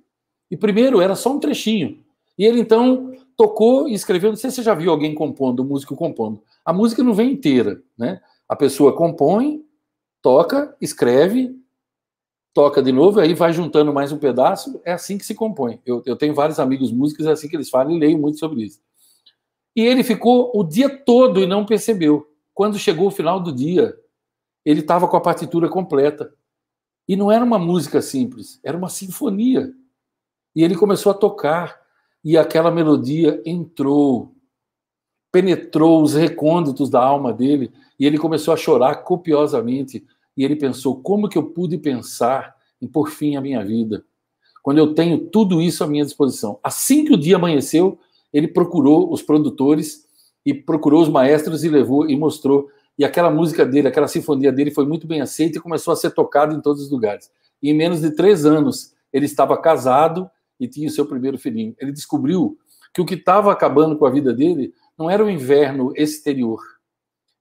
E primeiro era só um trechinho. E ele então tocou e escreveu. Não sei se você já viu alguém compondo, um músico compondo. A música não vem inteira, né? A pessoa compõe, toca, escreve, toca de novo, aí vai juntando mais um pedaço, é assim que se compõe. Eu, eu tenho vários amigos músicos, é assim que eles falam e leio muito sobre isso. E ele ficou o dia todo e não percebeu. Quando chegou o final do dia, ele estava com a partitura completa. E não era uma música simples, era uma sinfonia. E ele começou a tocar, e aquela melodia entrou, penetrou os recônditos da alma dele, e ele começou a chorar copiosamente e ele pensou: como que eu pude pensar em por fim a minha vida? Quando eu tenho tudo isso à minha disposição. Assim que o dia amanheceu, ele procurou os produtores e procurou os maestros e levou e mostrou. E aquela música dele, aquela sinfonia dele foi muito bem aceita e começou a ser tocada em todos os lugares. E em menos de três anos, ele estava casado e tinha o seu primeiro filhinho. Ele descobriu que o que estava acabando com a vida dele não era o inverno exterior,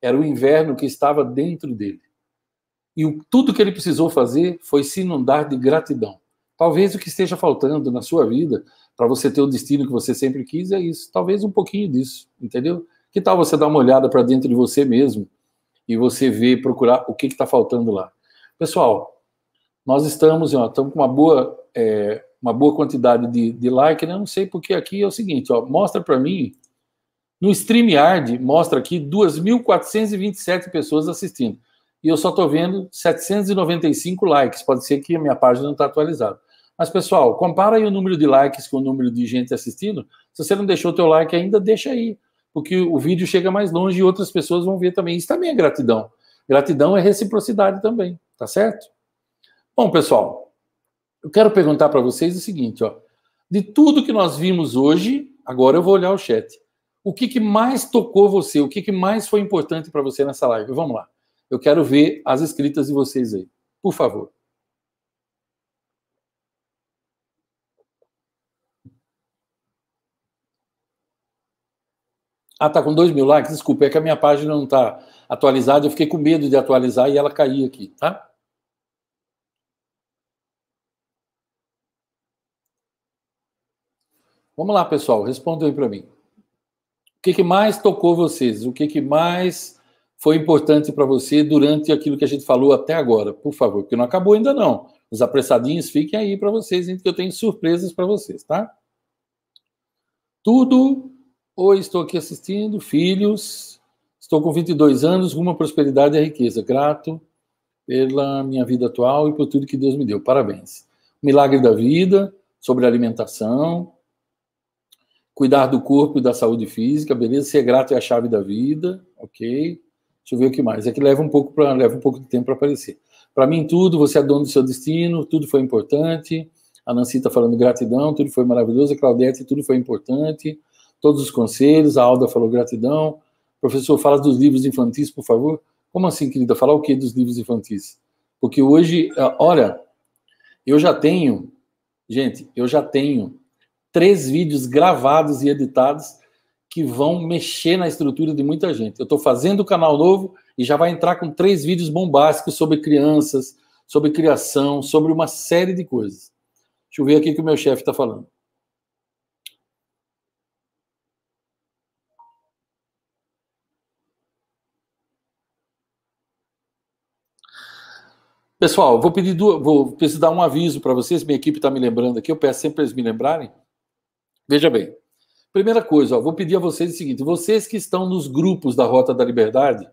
era o inverno que estava dentro dele. E o, tudo que ele precisou fazer foi se inundar de gratidão. Talvez o que esteja faltando na sua vida para você ter o destino que você sempre quis é isso. Talvez um pouquinho disso, entendeu? Que tal você dar uma olhada para dentro de você mesmo e você ver, procurar o que está faltando lá? Pessoal, nós estamos, ó, estamos com uma boa, é, uma boa quantidade de, de like, né? Não sei porque aqui é o seguinte, ó, mostra para mim no StreamYard mostra aqui 2.427 pessoas assistindo e eu só estou vendo 795 likes. Pode ser que a minha página não está atualizada. Mas, pessoal, compara aí o número de likes com o número de gente assistindo. Se você não deixou o teu like ainda, deixa aí. Porque o vídeo chega mais longe e outras pessoas vão ver também. Isso também é gratidão. Gratidão é reciprocidade também, tá certo? Bom, pessoal, eu quero perguntar para vocês o seguinte, ó. De tudo que nós vimos hoje, agora eu vou olhar o chat. O que, que mais tocou você? O que, que mais foi importante para você nessa live? Vamos lá. Eu quero ver as escritas de vocês aí. Por favor. Ah, tá com dois mil likes? Desculpa, é que a minha página não tá atualizada. Eu fiquei com medo de atualizar e ela caiu aqui, tá? Vamos lá, pessoal, respondam aí para mim. O que, que mais tocou vocês? O que, que mais foi importante para você durante aquilo que a gente falou até agora, por favor, porque não acabou ainda não. Os apressadinhos fiquem aí para vocês, que eu tenho surpresas para vocês, tá? Tudo, ou estou aqui assistindo, filhos, estou com 22 anos, rumo à prosperidade e a riqueza. Grato pela minha vida atual e por tudo que Deus me deu. Parabéns. Milagre da vida, sobre alimentação, cuidar do corpo e da saúde física, beleza? Ser grato é a chave da vida, ok? Deixa eu ver o que mais. É que leva um pouco para leva um pouco de tempo para aparecer. Para mim tudo, você é dono do seu destino, tudo foi importante. A Nancy está falando gratidão, tudo foi maravilhoso. A Claudete, tudo foi importante. Todos os conselhos. A Alda falou gratidão. Professor, fala dos livros infantis, por favor. Como assim, querida? Falar o que dos livros infantis? Porque hoje, ah, olha, eu já tenho, gente, eu já tenho três vídeos gravados e editados que vão mexer na estrutura de muita gente. Eu estou fazendo o um canal novo e já vai entrar com três vídeos bombásticos sobre crianças, sobre criação, sobre uma série de coisas. Deixa eu ver aqui o que o meu chefe está falando. Pessoal, vou pedir duas, vou precisar um aviso para vocês. Minha equipe está me lembrando aqui. Eu peço sempre para eles me lembrarem. Veja bem, Primeira coisa, ó, vou pedir a vocês o seguinte: vocês que estão nos grupos da Rota da Liberdade,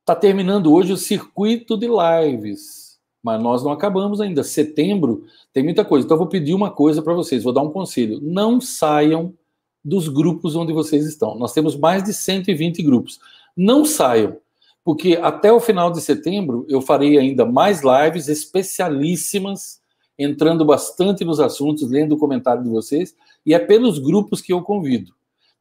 está terminando hoje o circuito de lives, mas nós não acabamos ainda. Setembro tem muita coisa. Então, eu vou pedir uma coisa para vocês, vou dar um conselho: não saiam dos grupos onde vocês estão. Nós temos mais de 120 grupos. Não saiam, porque até o final de setembro eu farei ainda mais lives especialíssimas entrando bastante nos assuntos, lendo o comentário de vocês, e é pelos grupos que eu convido.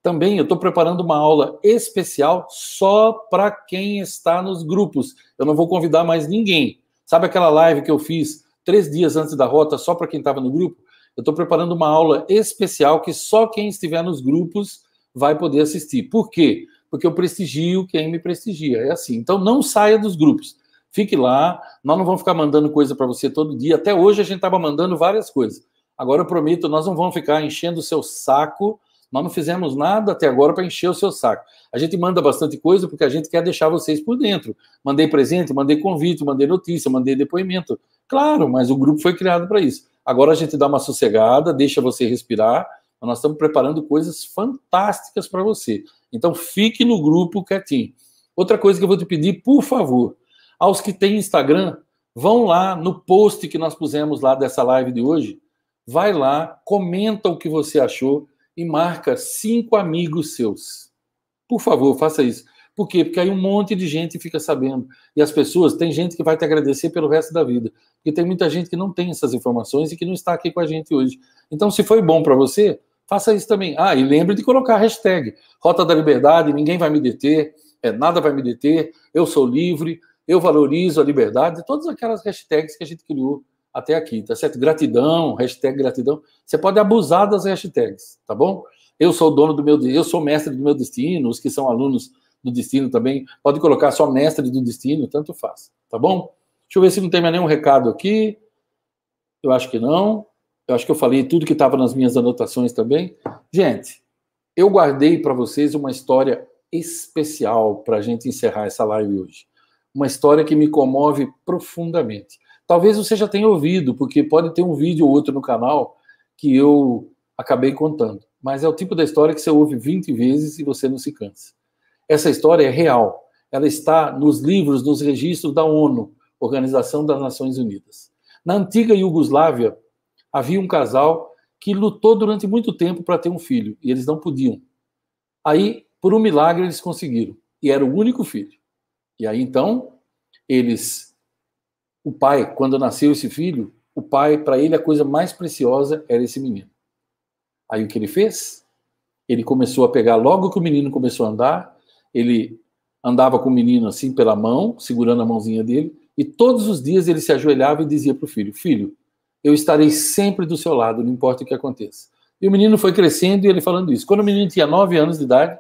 Também eu estou preparando uma aula especial só para quem está nos grupos. Eu não vou convidar mais ninguém. Sabe aquela live que eu fiz três dias antes da rota só para quem estava no grupo? Eu estou preparando uma aula especial que só quem estiver nos grupos vai poder assistir. Por quê? Porque eu prestigio quem me prestigia. É assim. Então não saia dos grupos. Fique lá, nós não vamos ficar mandando coisa para você todo dia. Até hoje a gente estava mandando várias coisas. Agora eu prometo, nós não vamos ficar enchendo o seu saco. Nós não fizemos nada até agora para encher o seu saco. A gente manda bastante coisa porque a gente quer deixar vocês por dentro. Mandei presente, mandei convite, mandei notícia, mandei depoimento. Claro, mas o grupo foi criado para isso. Agora a gente dá uma sossegada, deixa você respirar. Nós estamos preparando coisas fantásticas para você. Então fique no grupo quietinho. Outra coisa que eu vou te pedir, por favor, aos que têm Instagram, vão lá no post que nós pusemos lá dessa live de hoje. Vai lá, comenta o que você achou e marca cinco amigos seus. Por favor, faça isso. Por quê? Porque aí um monte de gente fica sabendo. E as pessoas, tem gente que vai te agradecer pelo resto da vida. Porque tem muita gente que não tem essas informações e que não está aqui com a gente hoje. Então, se foi bom para você, faça isso também. Ah, e lembre de colocar a hashtag Rota da Liberdade, ninguém vai me deter, é, nada vai me deter, eu sou livre, eu valorizo a liberdade, todas aquelas hashtags que a gente criou até aqui, tá certo? Gratidão, hashtag gratidão. Você pode abusar das hashtags, tá bom? Eu sou dono do meu, eu sou mestre do meu destino, os que são alunos do destino também, pode colocar só mestre do destino, tanto faz, tá bom? Deixa eu ver se não tem mais nenhum recado aqui. Eu acho que não. Eu acho que eu falei tudo que estava nas minhas anotações também. Gente, eu guardei para vocês uma história especial para a gente encerrar essa live hoje uma história que me comove profundamente. Talvez você já tenha ouvido, porque pode ter um vídeo ou outro no canal que eu acabei contando. Mas é o tipo da história que você ouve 20 vezes e você não se cansa. Essa história é real. Ela está nos livros, nos registros da ONU, Organização das Nações Unidas. Na antiga Iugoslávia, havia um casal que lutou durante muito tempo para ter um filho, e eles não podiam. Aí, por um milagre, eles conseguiram, e era o único filho. E aí então, eles. O pai, quando nasceu esse filho, o pai, para ele, a coisa mais preciosa era esse menino. Aí o que ele fez? Ele começou a pegar, logo que o menino começou a andar, ele andava com o menino assim pela mão, segurando a mãozinha dele, e todos os dias ele se ajoelhava e dizia para o filho: Filho, eu estarei sempre do seu lado, não importa o que aconteça. E o menino foi crescendo e ele falando isso. Quando o menino tinha nove anos de idade,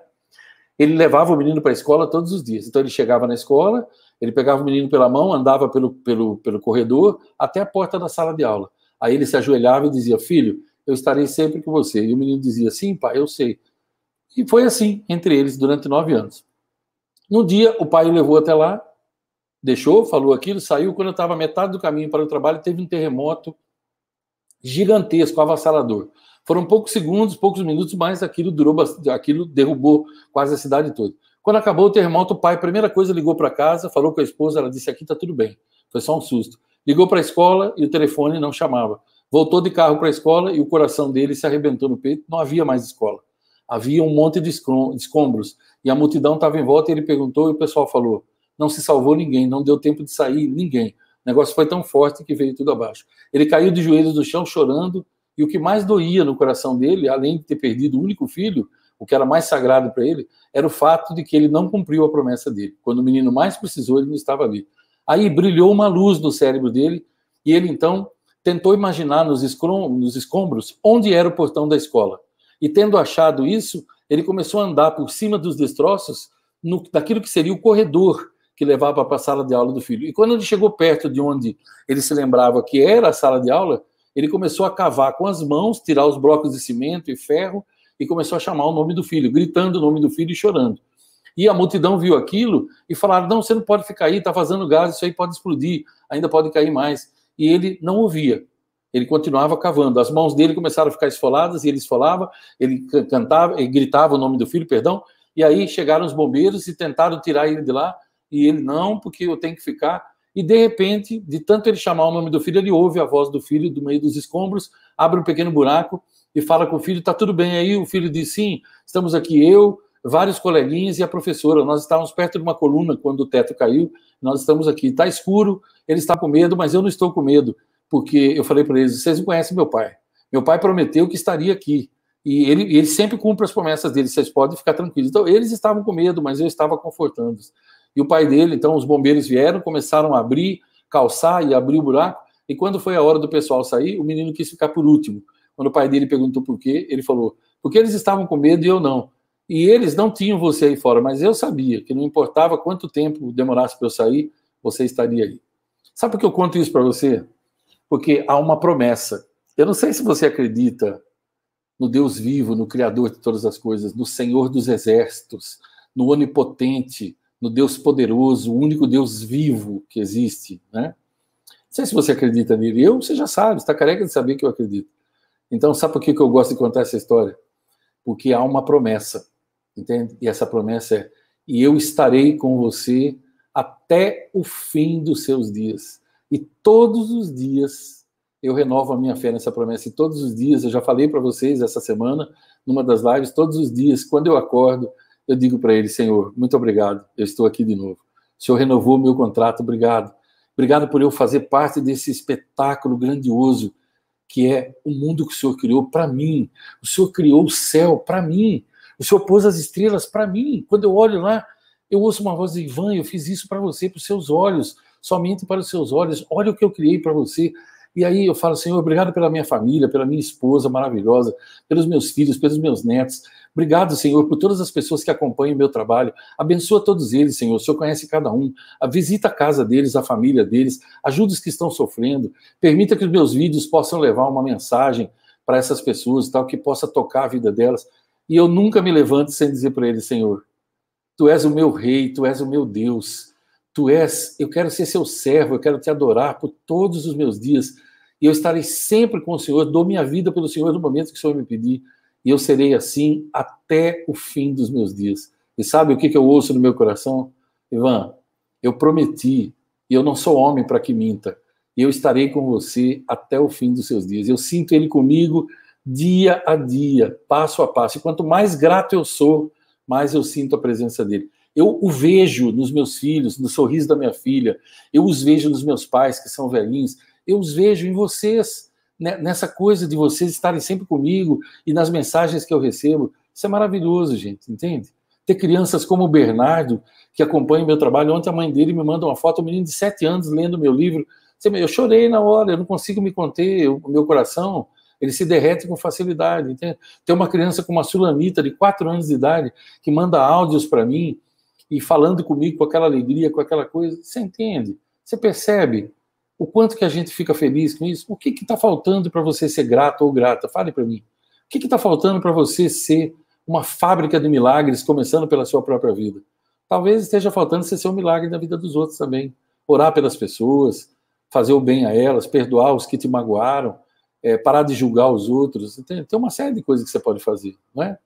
ele levava o menino para a escola todos os dias. Então ele chegava na escola, ele pegava o menino pela mão, andava pelo, pelo, pelo corredor até a porta da sala de aula. Aí ele se ajoelhava e dizia: Filho, eu estarei sempre com você. E o menino dizia: Sim, pai, eu sei. E foi assim entre eles durante nove anos. No dia, o pai o levou até lá, deixou, falou aquilo, saiu. Quando eu estava metade do caminho para o trabalho, teve um terremoto gigantesco, avassalador. Foram poucos segundos, poucos minutos, mas aquilo durou, aquilo derrubou quase a cidade toda. Quando acabou o terremoto, o pai, a primeira coisa, ligou para casa, falou com a esposa, ela disse: aqui está tudo bem. Foi só um susto. Ligou para a escola e o telefone não chamava. Voltou de carro para a escola e o coração dele se arrebentou no peito. Não havia mais escola. Havia um monte de escombros e a multidão estava em volta. E ele perguntou e o pessoal falou: não se salvou ninguém, não deu tempo de sair ninguém. O negócio foi tão forte que veio tudo abaixo. Ele caiu de joelhos no chão chorando e o que mais doía no coração dele, além de ter perdido o único filho, o que era mais sagrado para ele, era o fato de que ele não cumpriu a promessa dele. Quando o menino mais precisou, ele não estava ali. Aí brilhou uma luz no cérebro dele e ele então tentou imaginar nos, escombros onde era o portão da escola. E tendo achado isso, ele começou a andar por cima dos destroços no, daquilo que seria o corredor que levava para a sala de aula do filho. E quando ele chegou perto de onde ele se lembrava que era a sala de aula, ele começou a cavar com as mãos, tirar os blocos de cimento e ferro e começou a chamar o nome do filho, gritando o nome do filho e chorando. E a multidão viu aquilo e falaram: não, você não pode ficar aí, está vazando gás, isso aí pode explodir, ainda pode cair mais. E ele não ouvia, ele continuava cavando. As mãos dele começaram a ficar esfoladas e ele esfolava, ele cantava, ele gritava o nome do filho, perdão. E aí chegaram os bombeiros e tentaram tirar ele de lá. E ele: não, porque eu tenho que ficar e de repente, de tanto ele chamar o nome do filho, ele ouve a voz do filho do meio dos escombros, abre um pequeno buraco e fala com o filho: "Tá tudo bem aí?" O filho diz: "Sim, estamos aqui eu, vários coleguinhas e a professora. Nós estávamos perto de uma coluna quando o teto caiu. Nós estamos aqui. Tá escuro, ele está com medo, mas eu não estou com medo, porque eu falei para eles: "Vocês não conhecem meu pai. Meu pai prometeu que estaria aqui." E ele, ele sempre cumpre as promessas dele, vocês podem ficar tranquilos. Então, eles estavam com medo, mas eu estava confortando-os. E o pai dele, então, os bombeiros vieram, começaram a abrir, calçar e abrir o buraco. E quando foi a hora do pessoal sair, o menino quis ficar por último. Quando o pai dele perguntou por quê, ele falou: porque eles estavam com medo e eu não. E eles não tinham você aí fora, mas eu sabia que não importava quanto tempo demorasse para eu sair, você estaria aí. Sabe por que eu conto isso para você? Porque há uma promessa. Eu não sei se você acredita no Deus vivo, no Criador de todas as coisas, no Senhor dos exércitos, no Onipotente, no Deus poderoso, o único Deus vivo que existe, né? Não sei se você acredita nele. Eu, você já sabe, está careca de saber que eu acredito. Então, sabe por que eu gosto de contar essa história? Porque há uma promessa, entende? E essa promessa é: e eu estarei com você até o fim dos seus dias. E todos os dias eu renovo a minha fé nessa promessa. E todos os dias, eu já falei para vocês essa semana, numa das lives, todos os dias, quando eu acordo, eu digo para ele: Senhor, muito obrigado, eu estou aqui de novo. O Senhor renovou o meu contrato, obrigado. Obrigado por eu fazer parte desse espetáculo grandioso que é o mundo que o Senhor criou para mim. O Senhor criou o céu para mim. O Senhor pôs as estrelas para mim. Quando eu olho lá, eu ouço uma voz de Ivan, eu fiz isso para você, para os seus olhos, somente para os seus olhos. Olha o que eu criei para você. E aí eu falo, Senhor, obrigado pela minha família, pela minha esposa maravilhosa, pelos meus filhos, pelos meus netos. Obrigado, Senhor, por todas as pessoas que acompanham o meu trabalho. Abençoa todos eles, Senhor. O Senhor conhece cada um. Visita a casa deles, a família deles. Ajuda os que estão sofrendo. Permita que os meus vídeos possam levar uma mensagem para essas pessoas, e tal, que possa tocar a vida delas. E eu nunca me levanto sem dizer para eles, Senhor, Tu és o meu rei, Tu és o meu Deus. Tu és, eu quero ser seu servo, eu quero te adorar por todos os meus dias. E eu estarei sempre com o Senhor, dou minha vida pelo Senhor no momento que o Senhor me pedir e eu serei assim até o fim dos meus dias. E sabe o que, eu ouço no meu coração? Ivan, eu prometi, e eu não sou homem para que minta, e eu estarei com você até o fim dos seus dias. Eu sinto ele comigo dia a dia, passo a passo. E quanto mais grato eu sou, mais eu sinto a presença dele. Eu o vejo nos meus filhos, no sorriso da minha filha, eu os vejo nos meus pais que são velhinhos, eu os vejo em vocês. Né, nessa coisa de vocês estarem sempre comigo e nas mensagens que eu recebo. Isso é maravilhoso, gente, entende? Ter crianças como o Bernardo, que acompanha meu trabalho. Ontem a mãe dele me manda uma foto, um menino de sete anos lendo meu livro. Eu chorei na hora, eu não consigo me conter, o meu coração ele se derrete com facilidade. Entende? Tem uma criança com uma sulamita de quatro anos de idade que manda áudios para mim e falando comigo com aquela alegria, com aquela coisa. Você entende? Você percebe o quanto que a gente fica feliz com isso? O que está faltando para você ser grato ou grata? Fale para mim. O que está faltando para você ser uma fábrica de milagres, começando pela sua própria vida? Talvez esteja faltando você ser um milagre na vida dos outros também. Orar pelas pessoas, fazer o bem a elas, perdoar os que te magoaram, é, parar de julgar os outros. Tem, tem uma série de coisas que você pode fazer, não é?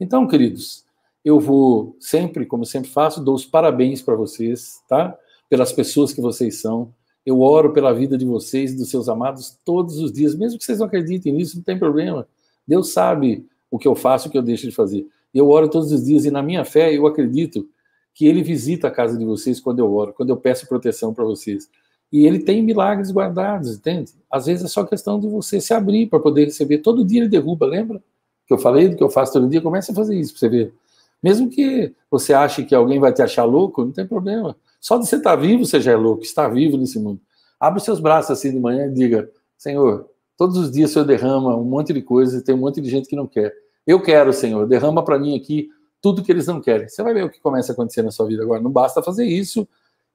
Então, queridos, eu vou sempre, como sempre faço, dou os parabéns para vocês, tá? Pelas pessoas que vocês são, eu oro pela vida de vocês e dos seus amados todos os dias, mesmo que vocês não acreditem nisso, não tem problema. Deus sabe o que eu faço, o que eu deixo de fazer. Eu oro todos os dias e na minha fé eu acredito que Ele visita a casa de vocês quando eu oro, quando eu peço proteção para vocês. E Ele tem milagres guardados, entende? Às vezes é só questão de você se abrir para poder receber. Todo dia Ele derruba, lembra? Que eu falei do que eu faço todo dia, começa a fazer isso para você ver. Mesmo que você ache que alguém vai te achar louco, não tem problema. Só de você estar tá vivo, você já é louco, está vivo nesse mundo. Abre seus braços assim de manhã e diga: Senhor, todos os dias o Senhor derrama um monte de coisas e tem um monte de gente que não quer. Eu quero, Senhor, derrama para mim aqui tudo que eles não querem. Você vai ver o que começa a acontecer na sua vida agora. Não basta fazer isso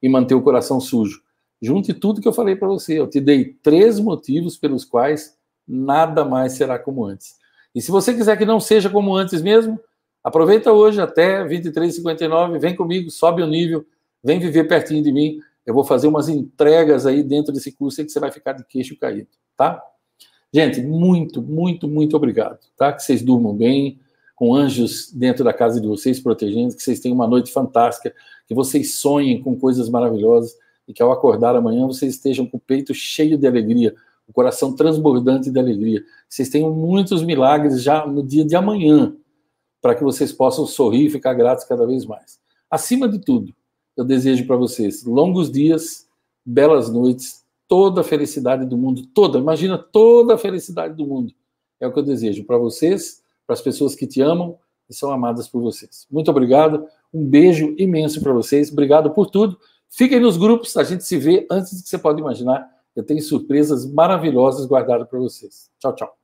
e manter o coração sujo. Junte tudo que eu falei para você. Eu te dei três motivos pelos quais nada mais será como antes. E se você quiser que não seja como antes mesmo, aproveita hoje até 23h59, vem comigo, sobe o nível, Vem viver pertinho de mim. Eu vou fazer umas entregas aí dentro desse curso aí que você vai ficar de queixo caído, tá? Gente, muito, muito, muito obrigado, tá? Que vocês durmam bem, com anjos dentro da casa de vocês, protegendo, que vocês tenham uma noite fantástica, que vocês sonhem com coisas maravilhosas e que ao acordar amanhã vocês estejam com o peito cheio de alegria, o coração transbordante de alegria. Que vocês tenham muitos milagres já no dia de amanhã, para que vocês possam sorrir e ficar gratos cada vez mais. Acima de tudo, eu desejo para vocês longos dias, belas noites, toda a felicidade do mundo, toda, imagina toda a felicidade do mundo. É o que eu desejo para vocês, para as pessoas que te amam e são amadas por vocês. Muito obrigado, um beijo imenso para vocês, obrigado por tudo. Fiquem nos grupos, a gente se vê antes do que você pode imaginar. Eu tenho surpresas maravilhosas guardadas para vocês. Tchau, tchau.